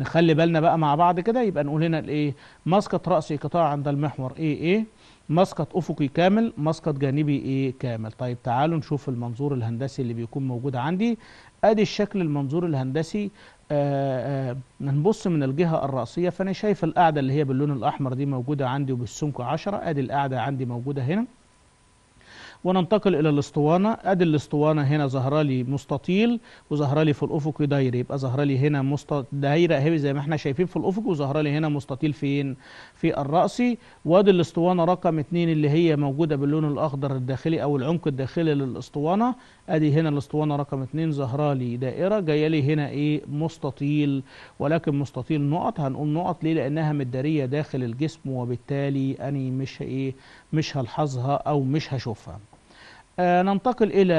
نخلي بالنا بقى مع بعض كده يبقى نقول هنا الايه مسقط رأسي قطاع عند المحور ايه ايه مسقط افقي كامل مسقط جانبي ايه كامل طيب تعالوا نشوف المنظور الهندسي اللي بيكون موجود عندي ادي الشكل المنظور الهندسي آه، آه، نبص من الجهة الرأسية فأنا شايف القاعدة اللي هي باللون الأحمر دي موجودة عندي وبالسمك 10 أدي القاعدة عندي موجودة هنا وننتقل الى الاسطوانه ادي الاسطوانه هنا ظاهره لي مستطيل وظاهره لي في الافق دايره يبقى ظاهره لي هنا مست... دايره اهي زي ما احنا شايفين في الافق وظاهره لي هنا مستطيل فين في الراسي وادي الاسطوانه رقم 2 اللي هي موجوده باللون الاخضر الداخلي او العمق الداخلي للاسطوانه ادي هنا الاسطوانه رقم 2 ظاهره لي دائره جايه لي هنا ايه مستطيل ولكن مستطيل نقط هنقول نقط ليه لانها مداريه داخل الجسم وبالتالي اني مش ايه مش هلحظها او مش هشوفها آه، ننتقل إلى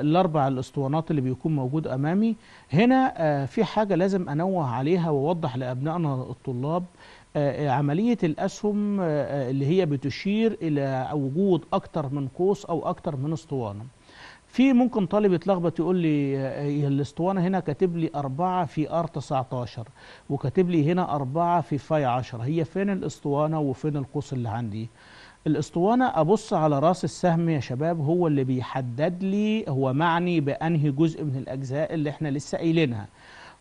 الأربع الأسطوانات اللي بيكون موجود أمامي هنا آه، في حاجة لازم أنوه عليها وأوضح لأبنائنا الطلاب آه، عملية الأسهم اللي هي بتشير إلى وجود أكتر من قوس أو أكتر من اسطوانة في ممكن طالب يتلخبط يقول لي الاسطوانه هنا كاتب لي 4 في ار 19 وكاتب لي هنا 4 في فاي 10 هي فين الاسطوانه وفين القوس اللي عندي؟ الاسطوانة أبص على راس السهم يا شباب هو اللي بيحدد لي هو معني بأنهي جزء من الأجزاء اللي احنا لسه قايلينها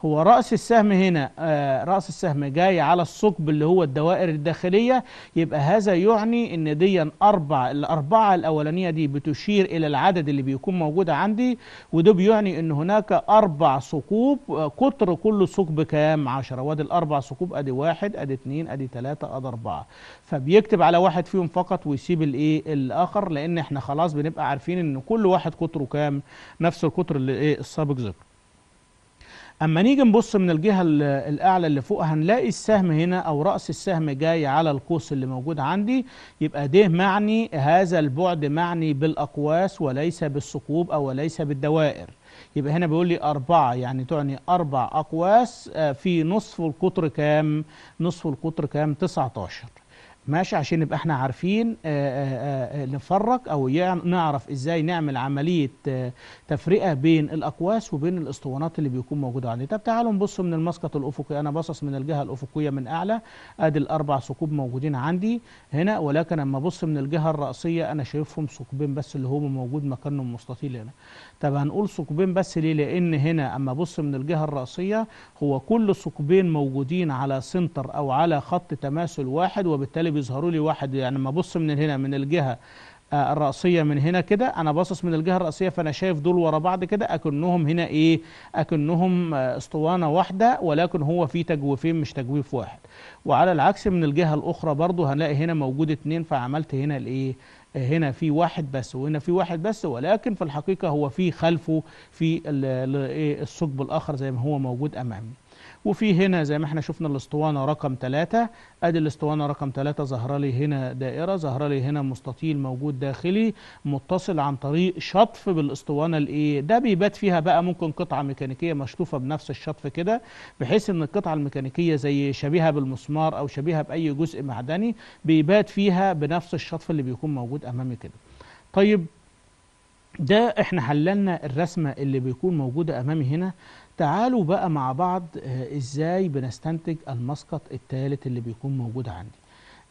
هو رأس السهم هنا آه، رأس السهم جاي على الثقب اللي هو الدوائر الداخلية يبقى هذا يعني ان دي أربع الأربعة الأولانية دي بتشير إلى العدد اللي بيكون موجود عندي وده بيعني ان هناك أربع ثقوب قطر آه، كل ثقب كام عشرة وادي الأربع ثقوب أدي واحد أدي اتنين أدي تلاتة أدي أربعة فبيكتب على واحد فيهم فقط ويسيب الإيه الآخر لأن احنا خلاص بنبقى عارفين ان كل واحد قطره كام نفس القطر اللي إيه السابق ذكره اما نيجي نبص من الجهه الاعلى اللي فوق هنلاقي السهم هنا او راس السهم جاي على القوس اللي موجود عندي يبقى ده معني هذا البعد معني بالاقواس وليس بالثقوب او وليس بالدوائر يبقى هنا بيقول لي أربعة يعني تعني أربع أقواس آه، في نصف القطر كام؟ نصف القطر كام؟ 19 ماشي عشان نبقى احنا عارفين آه، آه، آه، نفرق او نعرف ازاي نعمل عمليه تفرقه بين الاقواس وبين الاسطوانات اللي بيكون موجوده عندي طب تعالوا نبص من المسقط الافقي انا باصص من الجهه الافقيه من اعلى ادي الاربع ثقوب موجودين عندي هنا ولكن اما ابص من الجهه الراسيه انا شايفهم ثقبين بس اللي هم موجود مكانهم مستطيل هنا طب هنقول ثقبين بس ليه لان هنا اما ابص من الجهه الراسيه هو كل ثقبين موجودين على سنتر او على خط تماثل واحد وبالتالي بيظهروا لي واحد يعني اما ابص من هنا من الجهه آه، الرأسية من هنا كده أنا باصص من الجهة الرأسية فأنا شايف دول ورا بعض كده أكنهم هنا إيه أكنهم آه، اسطوانة واحدة ولكن هو في تجويفين مش تجويف واحد وعلى العكس من الجهة الأخرى برضو هنلاقي هنا موجود اتنين فعملت هنا الإيه هنا في واحد بس وهنا في واحد بس ولكن في الحقيقة هو في خلفه في إيه، الثقب الآخر زي ما هو موجود أمامي وفي هنا زي ما احنا شفنا الاسطوانة رقم 3 ادي الاسطوانة رقم 3 ظهر لي هنا دائرة ظهر لي هنا مستطيل موجود داخلي متصل عن طريق شطف بالاسطوانة الايه ده بيبات فيها بقى ممكن قطعة ميكانيكية مشطوفة بنفس الشطف كده بحيث ان القطعة الميكانيكية زي شبيهة بالمسمار او شبيهة باي جزء معدني بيبات فيها بنفس الشطف اللي بيكون موجود امامي كده طيب ده احنا حللنا الرسمة اللي بيكون موجودة امامي هنا تعالوا بقى مع بعض آه، ازاي بنستنتج المسقط الثالث اللي بيكون موجود عندي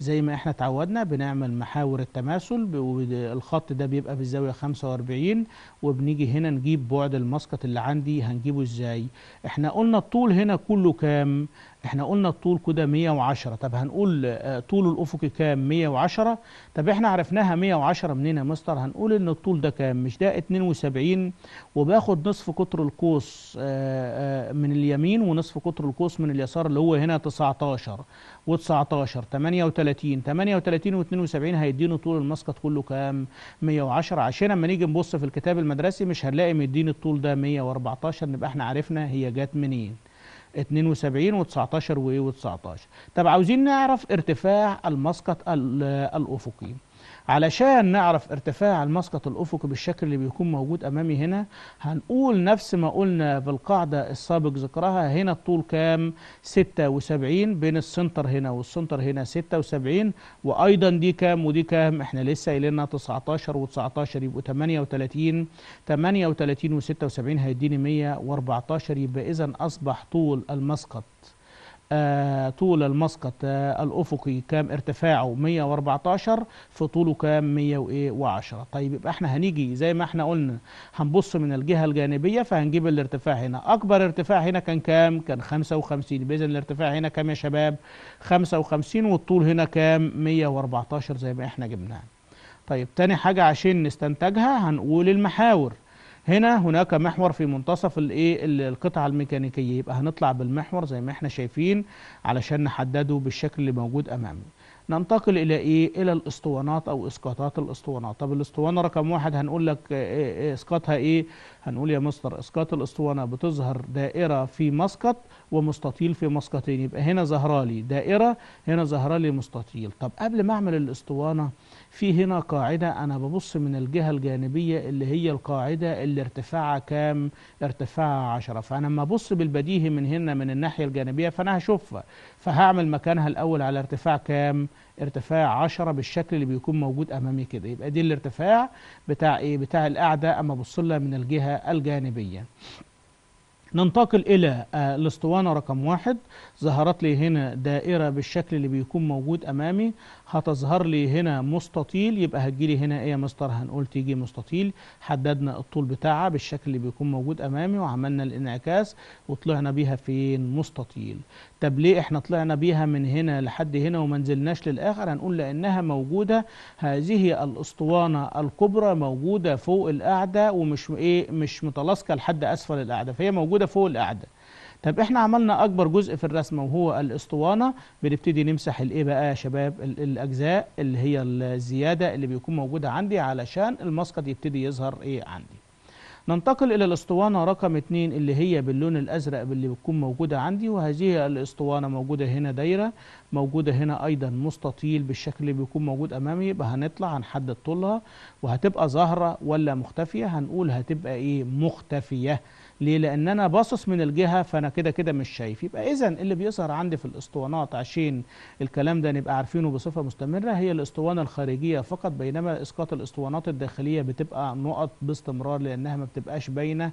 زي ما احنا اتعودنا بنعمل محاور التماثل الخط ده بيبقى في الزاويه 45 وبنيجي هنا نجيب بعد المسقط اللي عندي هنجيبه ازاي احنا قلنا الطول هنا كله كام احنا قلنا الطول كده 110 طب هنقول آه، طول الافق كام 110 طب احنا عرفناها 110 منين يا مستر هنقول ان الطول ده كام مش ده 72 وباخد نصف قطر القوس آه، آه، من اليمين ونصف قطر القوس من اليسار اللي هو هنا 19 و19 38 38 و72 هيديني طول المسقط كله كام 110 عشان اما نيجي نبص في الكتاب المدرسي مش هنلاقي مديني الطول ده 114 نبقى احنا عرفنا هي جت منين 72 و19 و19 طب عاوزين نعرف ارتفاع المسقط الأفقي علشان نعرف ارتفاع المسقط الأفقي بالشكل اللي بيكون موجود أمامي هنا هنقول نفس ما قلنا بالقاعدة السابق ذكرها هنا الطول كام 76 بين السنتر هنا والسنتر هنا 76 وأيضا دي كام ودي كام احنا لسه لنا 19 و19 يبقوا 38 38 و76 هيديني 114 يبقى إذا أصبح طول المسقط آه، طول المسقط آه، الأفقي كام ارتفاعه 114 في طوله كام 110 طيب يبقى احنا هنيجي زي ما احنا قلنا هنبص من الجهة الجانبية فهنجيب الارتفاع هنا أكبر ارتفاع هنا كان كام؟ كان 55 بإذن الارتفاع هنا كام يا شباب؟ 55 والطول هنا كام؟ 114 زي ما احنا جبناها طيب تاني حاجة عشان نستنتجها هنقول المحاور هنا هناك محور في منتصف الايه القطعه الميكانيكيه يبقى هنطلع بالمحور زي ما احنا شايفين علشان نحدده بالشكل اللي موجود امامنا ننتقل الى ايه الى الاسطوانات او اسقاطات الاسطوانات طب الاسطوانه رقم واحد هنقول لك إيه- إيه اسقاطها ايه هنقول يا مستر اسقاط الاسطوانه بتظهر دائره في مسقط ومستطيل في مسقطين يبقى هنا ظهرالي دائره هنا ظهرالي مستطيل طب قبل ما اعمل الاسطوانه في هنا قاعدة أنا ببص من الجهة الجانبية اللي هي القاعدة اللي ارتفاعها كام ارتفاعها 10 فأنا لما أبص بالبديهي من هنا من الناحية الجانبية فأنا هشوفها فهعمل مكانها الأول على ارتفاع كام ارتفاع 10 بالشكل اللي بيكون موجود أمامي كده يبقى دي الارتفاع بتاع إيه بتاع القاعدة أما أبص لها من الجهة الجانبية ننتقل إلى آه، الاسطوانة رقم واحد ظهرت لي هنا دائرة بالشكل اللي بيكون موجود أمامي هتظهر لي هنا مستطيل يبقى هتجي لي هنا ايه يا مستر هنقول تيجي مستطيل حددنا الطول بتاعها بالشكل اللي بيكون موجود امامي وعملنا الانعكاس وطلعنا بيها فين مستطيل طب ليه احنا طلعنا بيها من هنا لحد هنا وما نزلناش للاخر هنقول لانها موجوده هذه الاسطوانه الكبرى موجوده فوق القاعده ومش ايه مش متلاصقه لحد اسفل القاعده فهي موجوده فوق القاعده طب احنا عملنا اكبر جزء في الرسمه وهو الاسطوانه بنبتدي نمسح الايه بقى يا شباب الاجزاء اللي هي الزياده اللي بيكون موجوده عندي علشان المسقط يبتدي يظهر ايه عندي ننتقل إلى الاسطوانة رقم 2 اللي هي باللون الأزرق اللي بتكون موجودة عندي وهذه الاسطوانة موجودة هنا دايرة موجودة هنا أيضا مستطيل بالشكل اللي بيكون موجود أمامي يبقى هنطلع هنحدد طولها وهتبقى ظاهرة ولا مختفية هنقول هتبقى إيه مختفية ليه لان انا باصص من الجهه فانا كده كده مش شايف يبقى اذا اللي بيظهر عندي في الاسطوانات عشان الكلام ده نبقى عارفينه بصفه مستمره هي الاسطوانه الخارجيه فقط بينما اسقاط الاسطوانات الداخليه بتبقى نقط باستمرار لانها ما بتبقاش باينه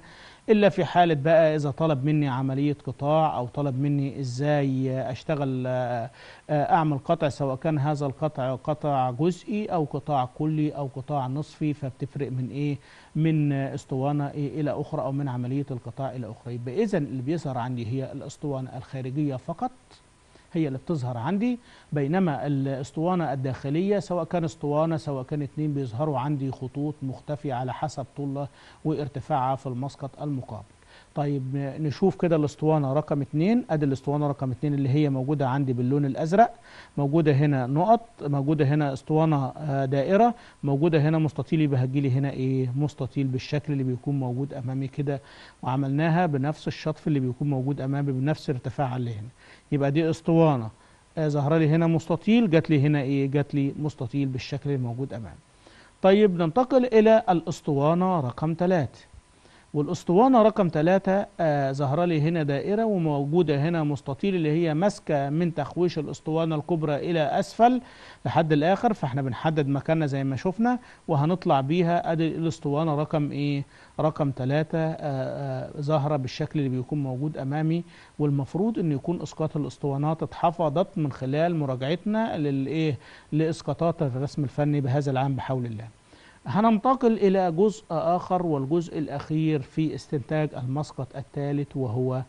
الا في حاله بقى اذا طلب مني عمليه قطاع او طلب مني ازاي اشتغل آه، اعمل قطع سواء كان هذا القطع قطع جزئي او قطاع كلي او قطاع نصفي فبتفرق من ايه من اسطوانه إيه الى اخرى او من عمليه القطاع الى اخرى يبقى اذا اللي بيظهر عندي هي الاسطوانه الخارجيه فقط هي اللي بتظهر عندي بينما الاسطوانه الداخليه سواء كان اسطوانه سواء كان اتنين بيظهروا عندي خطوط مختفيه على حسب طولها وارتفاعها في المسقط المقابل طيب نشوف كده الاسطوانه رقم 2 ادي الاسطوانه رقم 2 اللي هي موجوده عندي باللون الازرق موجوده هنا نقط موجوده هنا اسطوانه آه، دائره موجوده هنا مستطيل يبقى لي هنا ايه مستطيل بالشكل اللي بيكون موجود امامي كده وعملناها بنفس الشطف اللي بيكون موجود امامي بنفس ارتفاع اللي هنا يبقى دي اسطوانه آه، ظهر لي هنا مستطيل جات لي هنا ايه جات لي مستطيل بالشكل الموجود امامي طيب ننتقل الى الاسطوانه رقم 3 والاسطوانة رقم ثلاثة آه ظهر لي هنا دائرة وموجودة هنا مستطيل اللي هي ماسكة من تخويش الاسطوانة الكبرى إلى أسفل لحد الآخر فاحنا بنحدد مكاننا زي ما شفنا وهنطلع بيها أدي الاسطوانة رقم إيه رقم ثلاثة ظاهرة آه، آه، بالشكل اللي بيكون موجود أمامي والمفروض إن يكون إسقاط الاسطوانات اتحفظت من خلال مراجعتنا للإيه لإسقاطات الرسم الفني بهذا العام بحول الله هننتقل إلى جزء آخر والجزء الأخير في استنتاج المسقط الثالث وهو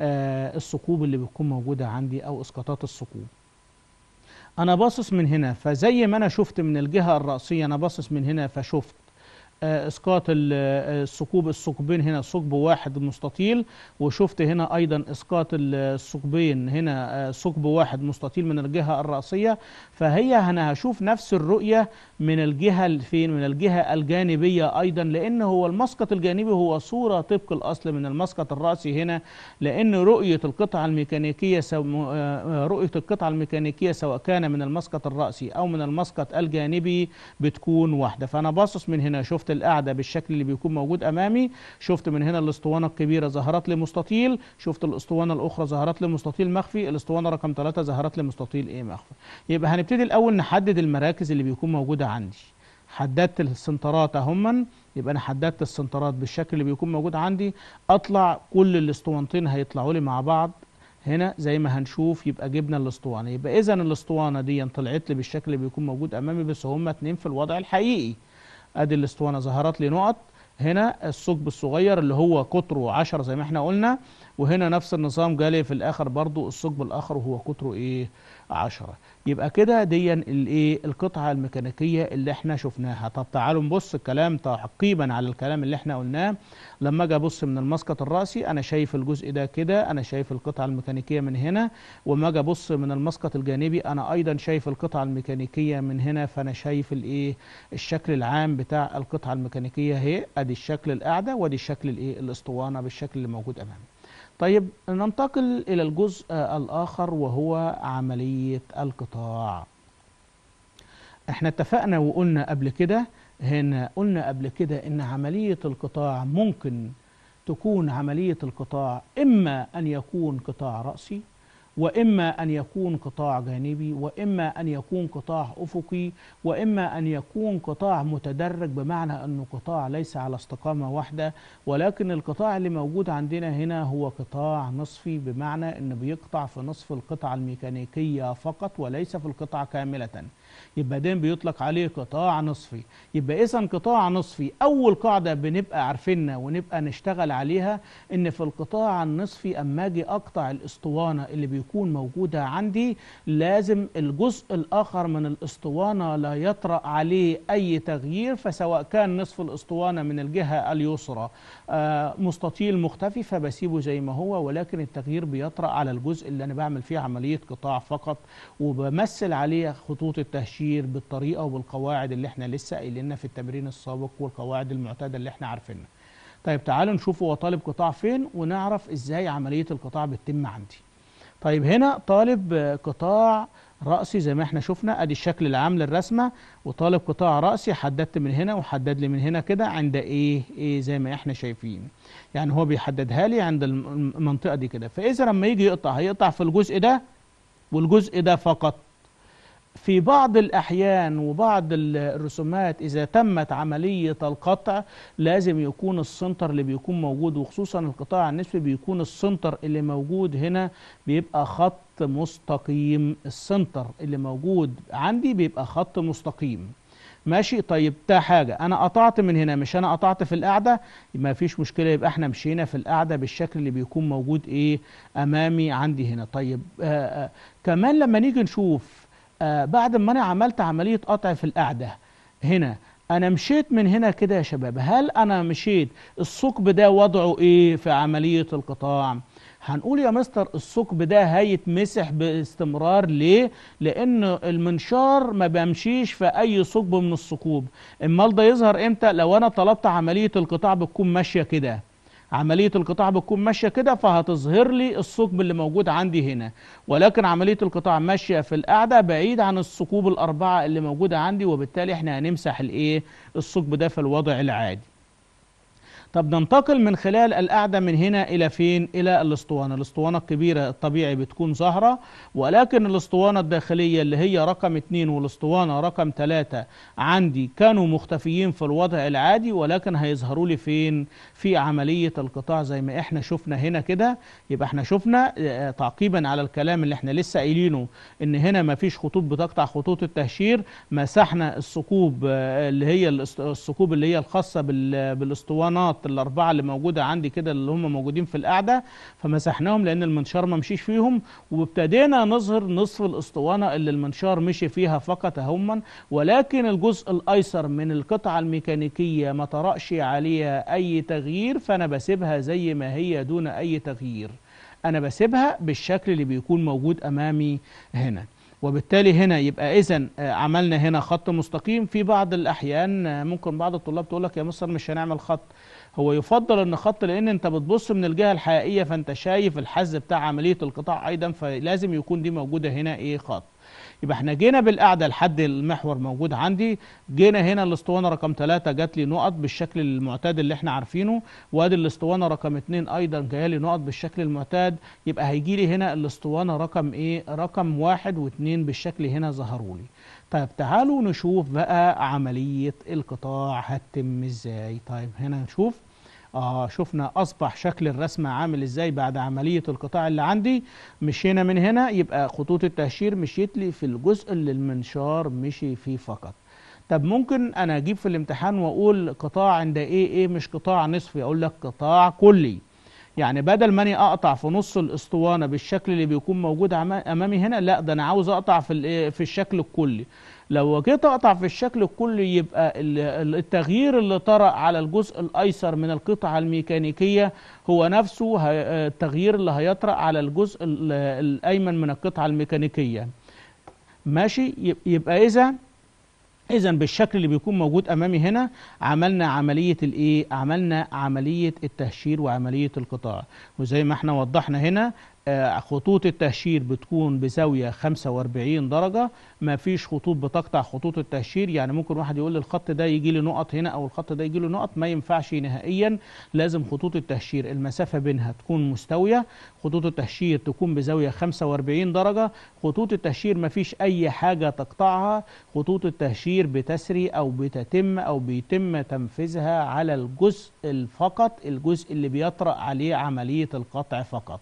آه، الثقوب اللي بتكون موجودة عندي أو إسقاطات الثقوب أنا باصص من هنا فزي ما أنا شفت من الجهة الرأسية أنا باصص من هنا فشفت آه، اسقاط آه، الثقوب الثقبين هنا ثقب واحد مستطيل وشفت هنا ايضا اسقاط الثقبين هنا آه، ثقب واحد مستطيل من الجهه الراسيه فهي انا هشوف نفس الرؤيه من الجهه فين من الجهه الجانبيه ايضا لان هو المسقط الجانبي هو صوره طبق الاصل من المسقط الراسي هنا لان رؤيه القطعه الميكانيكيه سو... رؤيه القطعه الميكانيكيه سواء كان من المسقط الراسي او من المسقط الجانبي بتكون واحده فانا باصص من هنا شفت القاعدة بالشكل اللي بيكون موجود أمامي شفت من هنا الاسطوانة الكبيرة ظهرت لي مستطيل شفت الاسطوانة الأخرى ظهرت لي مستطيل مخفي الاسطوانة رقم 3 ظهرت لي مستطيل إيه مخفي يبقى هنبتدي الأول نحدد المراكز اللي بيكون موجودة عندي حددت السنترات اهما يبقى انا حددت السنترات بالشكل اللي بيكون موجود عندي اطلع كل الاسطوانتين هيطلعوا لي مع بعض هنا زي ما هنشوف يبقى جبنا الاسطوانه يبقى اذا الاسطوانه دي طلعت لي بالشكل اللي بيكون موجود امامي بس هما اتنين في الوضع الحقيقي ادي الاسطوانه ظهرت لي نقط هنا الثقب الصغير اللي هو قطره 10 زي ما احنا قلنا وهنا نفس النظام جالي في الاخر برضو الثقب الاخر وهو قطره ايه عشرة يبقى كده دي الايه القطعة الميكانيكية اللي احنا شفناها طب تعالوا نبص الكلام تعقيبا على الكلام اللي احنا قلناه لما اجي ابص من المسقط الرأسي انا شايف الجزء ده كده انا شايف القطعة الميكانيكية من هنا وما اجي ابص من المسقط الجانبي انا ايضا شايف القطعة الميكانيكية من هنا فانا شايف الايه الشكل العام بتاع القطعة الميكانيكية هي ادي الشكل القاعدة وادي الشكل الايه الاسطوانة بالشكل اللي موجود امامي طيب ننتقل إلى الجزء الآخر وهو عملية القطاع احنا اتفقنا وقلنا قبل كده هنا قلنا قبل كده ان عملية القطاع ممكن تكون عملية القطاع اما ان يكون قطاع رأسي وإما أن يكون قطاع جانبي وإما أن يكون قطاع أفقي وإما أن يكون قطاع متدرج بمعنى أنه قطاع ليس على استقامة واحدة ولكن القطاع اللي موجود عندنا هنا هو قطاع نصفي بمعنى أنه بيقطع في نصف القطعة الميكانيكية فقط وليس في القطعة كاملة يبقى ده بيطلق عليه قطاع نصفي يبقى إذا قطاع نصفي أول قاعدة بنبقى عارفينها ونبقى نشتغل عليها إن في القطاع النصفي أما أجي أقطع الأسطوانة اللي بيكون تكون موجودة عندي لازم الجزء الآخر من الاسطوانة لا يطرأ عليه أي تغيير فسواء كان نصف الاسطوانة من الجهة اليسرى آه، مستطيل مختفي فبسيبه زي ما هو ولكن التغيير بيطرأ على الجزء اللي أنا بعمل فيه عملية قطاع فقط وبمثل عليه خطوط التهشير بالطريقة وبالقواعد اللي احنا لسه قايلينها في التمرين السابق والقواعد المعتادة اللي احنا عارفينها طيب تعالوا نشوف هو طالب قطاع فين ونعرف ازاي عملية القطاع بتتم عندي طيب هنا طالب قطاع رأسي زي ما احنا شفنا ادي الشكل العام للرسمة وطالب قطاع رأسي حددت من هنا وحدد لي من هنا كده عند ايه ايه زي ما احنا شايفين يعني هو بيحددها لي عند المنطقة دي كده فاذا لما يجي يقطع هيقطع في الجزء ده والجزء ده فقط في بعض الأحيان وبعض الرسومات إذا تمت عملية القطع لازم يكون السنتر اللي بيكون موجود وخصوصا القطاع النسبي بيكون السنتر اللي موجود هنا بيبقى خط مستقيم السنتر اللي موجود عندي بيبقى خط مستقيم ماشي طيب ده حاجة أنا قطعت من هنا مش أنا قطعت في القعدة ما فيش مشكلة يبقى إحنا مشينا في القعدة بالشكل اللي بيكون موجود إيه أمامي عندي هنا طيب آآ آه، آآ آه، كمان لما نيجي نشوف آه، بعد ما انا عملت عمليه قطع في القعده هنا انا مشيت من هنا كده يا شباب هل انا مشيت الثقب ده وضعه ايه في عمليه القطاع هنقول يا مستر الثقب ده هيتمسح باستمرار ليه لان المنشار ما بمشيش في اي ثقب من الثقوب امال ده يظهر امتى لو انا طلبت عمليه القطاع بتكون ماشيه كده عملية القطاع بتكون ماشية كده فهتظهر لي الثقب اللي موجود عندي هنا ولكن عملية القطاع ماشية في القاعدة بعيد عن الثقوب الأربعة اللي موجودة عندي وبالتالي احنا هنمسح الايه الثقب ده في الوضع العادي طب ننتقل من خلال القعدة من هنا إلى فين؟ إلى الاسطوانة الاسطوانة الكبيرة الطبيعي بتكون زهرة ولكن الاسطوانة الداخلية اللي هي رقم 2 والاسطوانة رقم 3 عندي كانوا مختفيين في الوضع العادي ولكن هيظهروا لي فين؟ في عملية القطاع زي ما احنا شفنا هنا كده يبقى احنا شفنا آه، تعقيبا على الكلام اللي احنا لسه قايلينه ان هنا مفيش خطوط بتقطع خطوط التهشير مسحنا الثقوب آه، اللي هي الثقوب اللي هي الخاصة بالاسطوانات النقط الاربعه اللي موجوده عندي كده اللي هم موجودين في القاعده فمسحناهم لان المنشار ما مشيش فيهم وابتدينا نظهر نصف الاسطوانه اللي المنشار مشي فيها فقط هما ولكن الجزء الايسر من القطعه الميكانيكيه ما طرأش عليها اي تغيير فانا بسيبها زي ما هي دون اي تغيير انا بسيبها بالشكل اللي بيكون موجود امامي هنا وبالتالي هنا يبقى اذا آه، عملنا هنا خط مستقيم في بعض الاحيان آه، ممكن بعض الطلاب تقول لك يا مصر مش هنعمل خط هو يفضل ان خط لان انت بتبص من الجهه الحقيقيه فانت شايف الحز بتاع عمليه القطاع ايضا فلازم يكون دي موجوده هنا ايه خط يبقى احنا جينا بالقعده لحد المحور موجود عندي جينا هنا الاسطوانه رقم 3 جات لي نقط بالشكل المعتاد اللي احنا عارفينه وادي الاسطوانه رقم 2 ايضا جايه لي نقط بالشكل المعتاد يبقى هيجي لي هنا الاسطوانه رقم ايه رقم 1 و2 بالشكل هنا ظهروا لي طيب تعالوا نشوف بقى عمليه القطاع هتتم ازاي طيب هنا نشوف اه شفنا اصبح شكل الرسمه عامل ازاي بعد عمليه القطاع اللي عندي مشينا من هنا يبقى خطوط التهشير مشيت لي في الجزء اللي المنشار مشي فيه فقط طب ممكن انا اجيب في الامتحان واقول قطاع عند ايه ايه مش قطاع نصفي اقول لك قطاع كلي يعني بدل ما انا اقطع في نص الاسطوانه بالشكل اللي بيكون موجود امامي هنا لا ده انا عاوز اقطع في في الشكل الكلي لو جيت اقطع في الشكل الكلي يبقى التغيير اللي طرأ على الجزء الايسر من القطعه الميكانيكيه هو نفسه التغيير اللي هيطرأ على الجزء الايمن من القطعه الميكانيكيه ماشي يبقى اذا اذا بالشكل اللي بيكون موجود امامي هنا عملنا عمليه الايه عملنا عمليه التهشير وعمليه القطاع وزي ما احنا وضحنا هنا آه، خطوط التهشير بتكون بزاوية 45 درجة ما فيش خطوط بتقطع خطوط التهشير يعني ممكن واحد يقول الخط ده يجي لي نقط هنا أو الخط ده يجي له نقط ما ينفعش نهائيا لازم خطوط التهشير المسافة بينها تكون مستوية خطوط التهشير تكون بزاوية 45 درجة خطوط التهشير ما فيش أي حاجة تقطعها خطوط التهشير بتسري أو بتتم أو بيتم تنفيذها على الجزء فقط الجزء اللي بيطرأ عليه عملية القطع فقط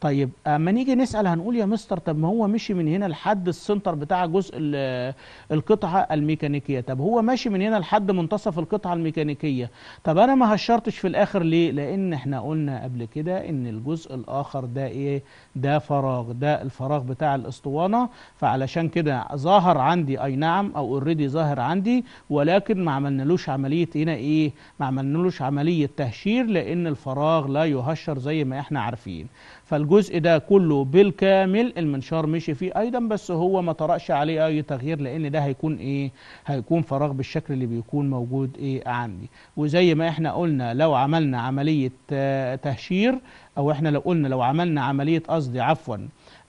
طيب اما آه، نيجي نسال هنقول يا مستر طب ما هو مشي من هنا لحد السنتر بتاع جزء آه، القطعه الميكانيكيه طب هو ماشي من هنا لحد منتصف القطعه الميكانيكيه طب انا ما هشرتش في الاخر ليه لان احنا قلنا قبل كده ان الجزء الاخر ده ايه ده فراغ ده الفراغ بتاع الاسطوانه فعلشان كده ظاهر عندي اي نعم او اوريدي ظاهر عندي ولكن ما عملنالوش عمليه هنا ايه ما عملنالوش عمليه تهشير لان الفراغ لا يهشر زي ما احنا عارفين فالجزء ده كله بالكامل المنشار مشي فيه ايضا بس هو ما طرأش عليه اي تغيير لان ده هيكون ايه هيكون فراغ بالشكل اللي بيكون موجود ايه عندي وزي ما احنا قلنا لو عملنا عملية آه، تهشير او احنا لو قلنا لو عملنا عملية قصدي عفوا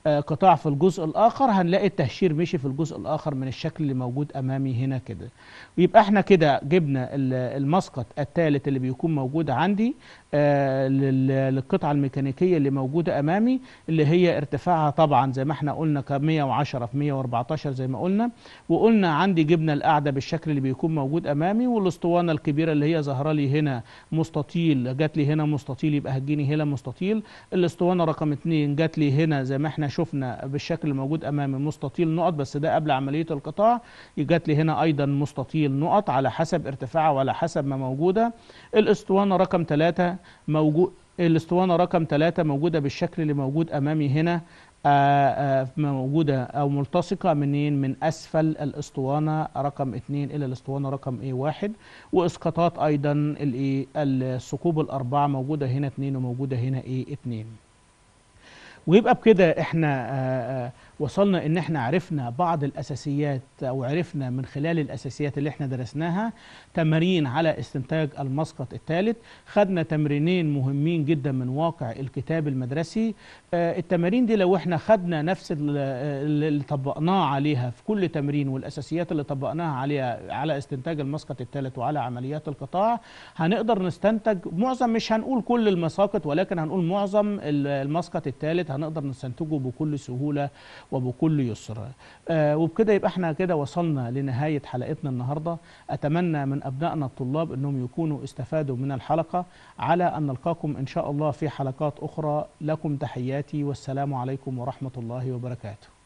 آه، قطاع في الجزء الآخر هنلاقي التهشير مشي في الجزء الآخر من الشكل اللي موجود أمامي هنا كده ويبقى احنا كده جبنا المسقط الثالث اللي بيكون موجود عندي آه، للقطعة الميكانيكية اللي موجودة أمامي اللي هي ارتفاعها طبعا زي ما احنا قلنا ك 110 في 114 زي ما قلنا وقلنا عندي جبنة القاعدة بالشكل اللي بيكون موجود أمامي والاسطوانة الكبيرة اللي هي ظاهرة لي هنا مستطيل جات لي هنا مستطيل يبقى هتجيني هنا مستطيل الاسطوانة رقم 2 جات لي هنا زي ما احنا شفنا بالشكل الموجود أمامي مستطيل نقط بس ده قبل عملية القطاع جات لي هنا أيضا مستطيل نقط على حسب ارتفاعها وعلى حسب ما موجودة الاسطوانة رقم 3 موجود الاسطوانه رقم 3 موجوده بالشكل اللي موجود امامي هنا آه، آه، موجوده او ملتصقه منين من اسفل الاسطوانه رقم 2 الى الاسطوانه رقم ايه 1 واسقاطات ايضا الايه الثقوب الاربعه موجوده هنا 2 وموجوده هنا ايه 2 ويبقى بكده احنا آآ آه، آآ وصلنا ان احنا عرفنا بعض الاساسيات او عرفنا من خلال الاساسيات اللي احنا درسناها تمارين على استنتاج المسقط الثالث خدنا تمرينين مهمين جدا من واقع الكتاب المدرسي آه، التمارين دي لو احنا خدنا نفس اللي طبقناه عليها في كل تمرين والاساسيات اللي طبقناها عليها على استنتاج المسقط الثالث وعلى عمليات القطاع هنقدر نستنتج معظم مش هنقول كل المساقط ولكن هنقول معظم المسقط الثالث هنقدر نستنتجه بكل سهوله وبكل يسر آه، وبكده يبقى احنا كده وصلنا لنهاية حلقتنا النهاردة أتمنى من أبنائنا الطلاب أنهم يكونوا استفادوا من الحلقة على أن نلقاكم إن شاء الله في حلقات أخرى لكم تحياتي والسلام عليكم ورحمة الله وبركاته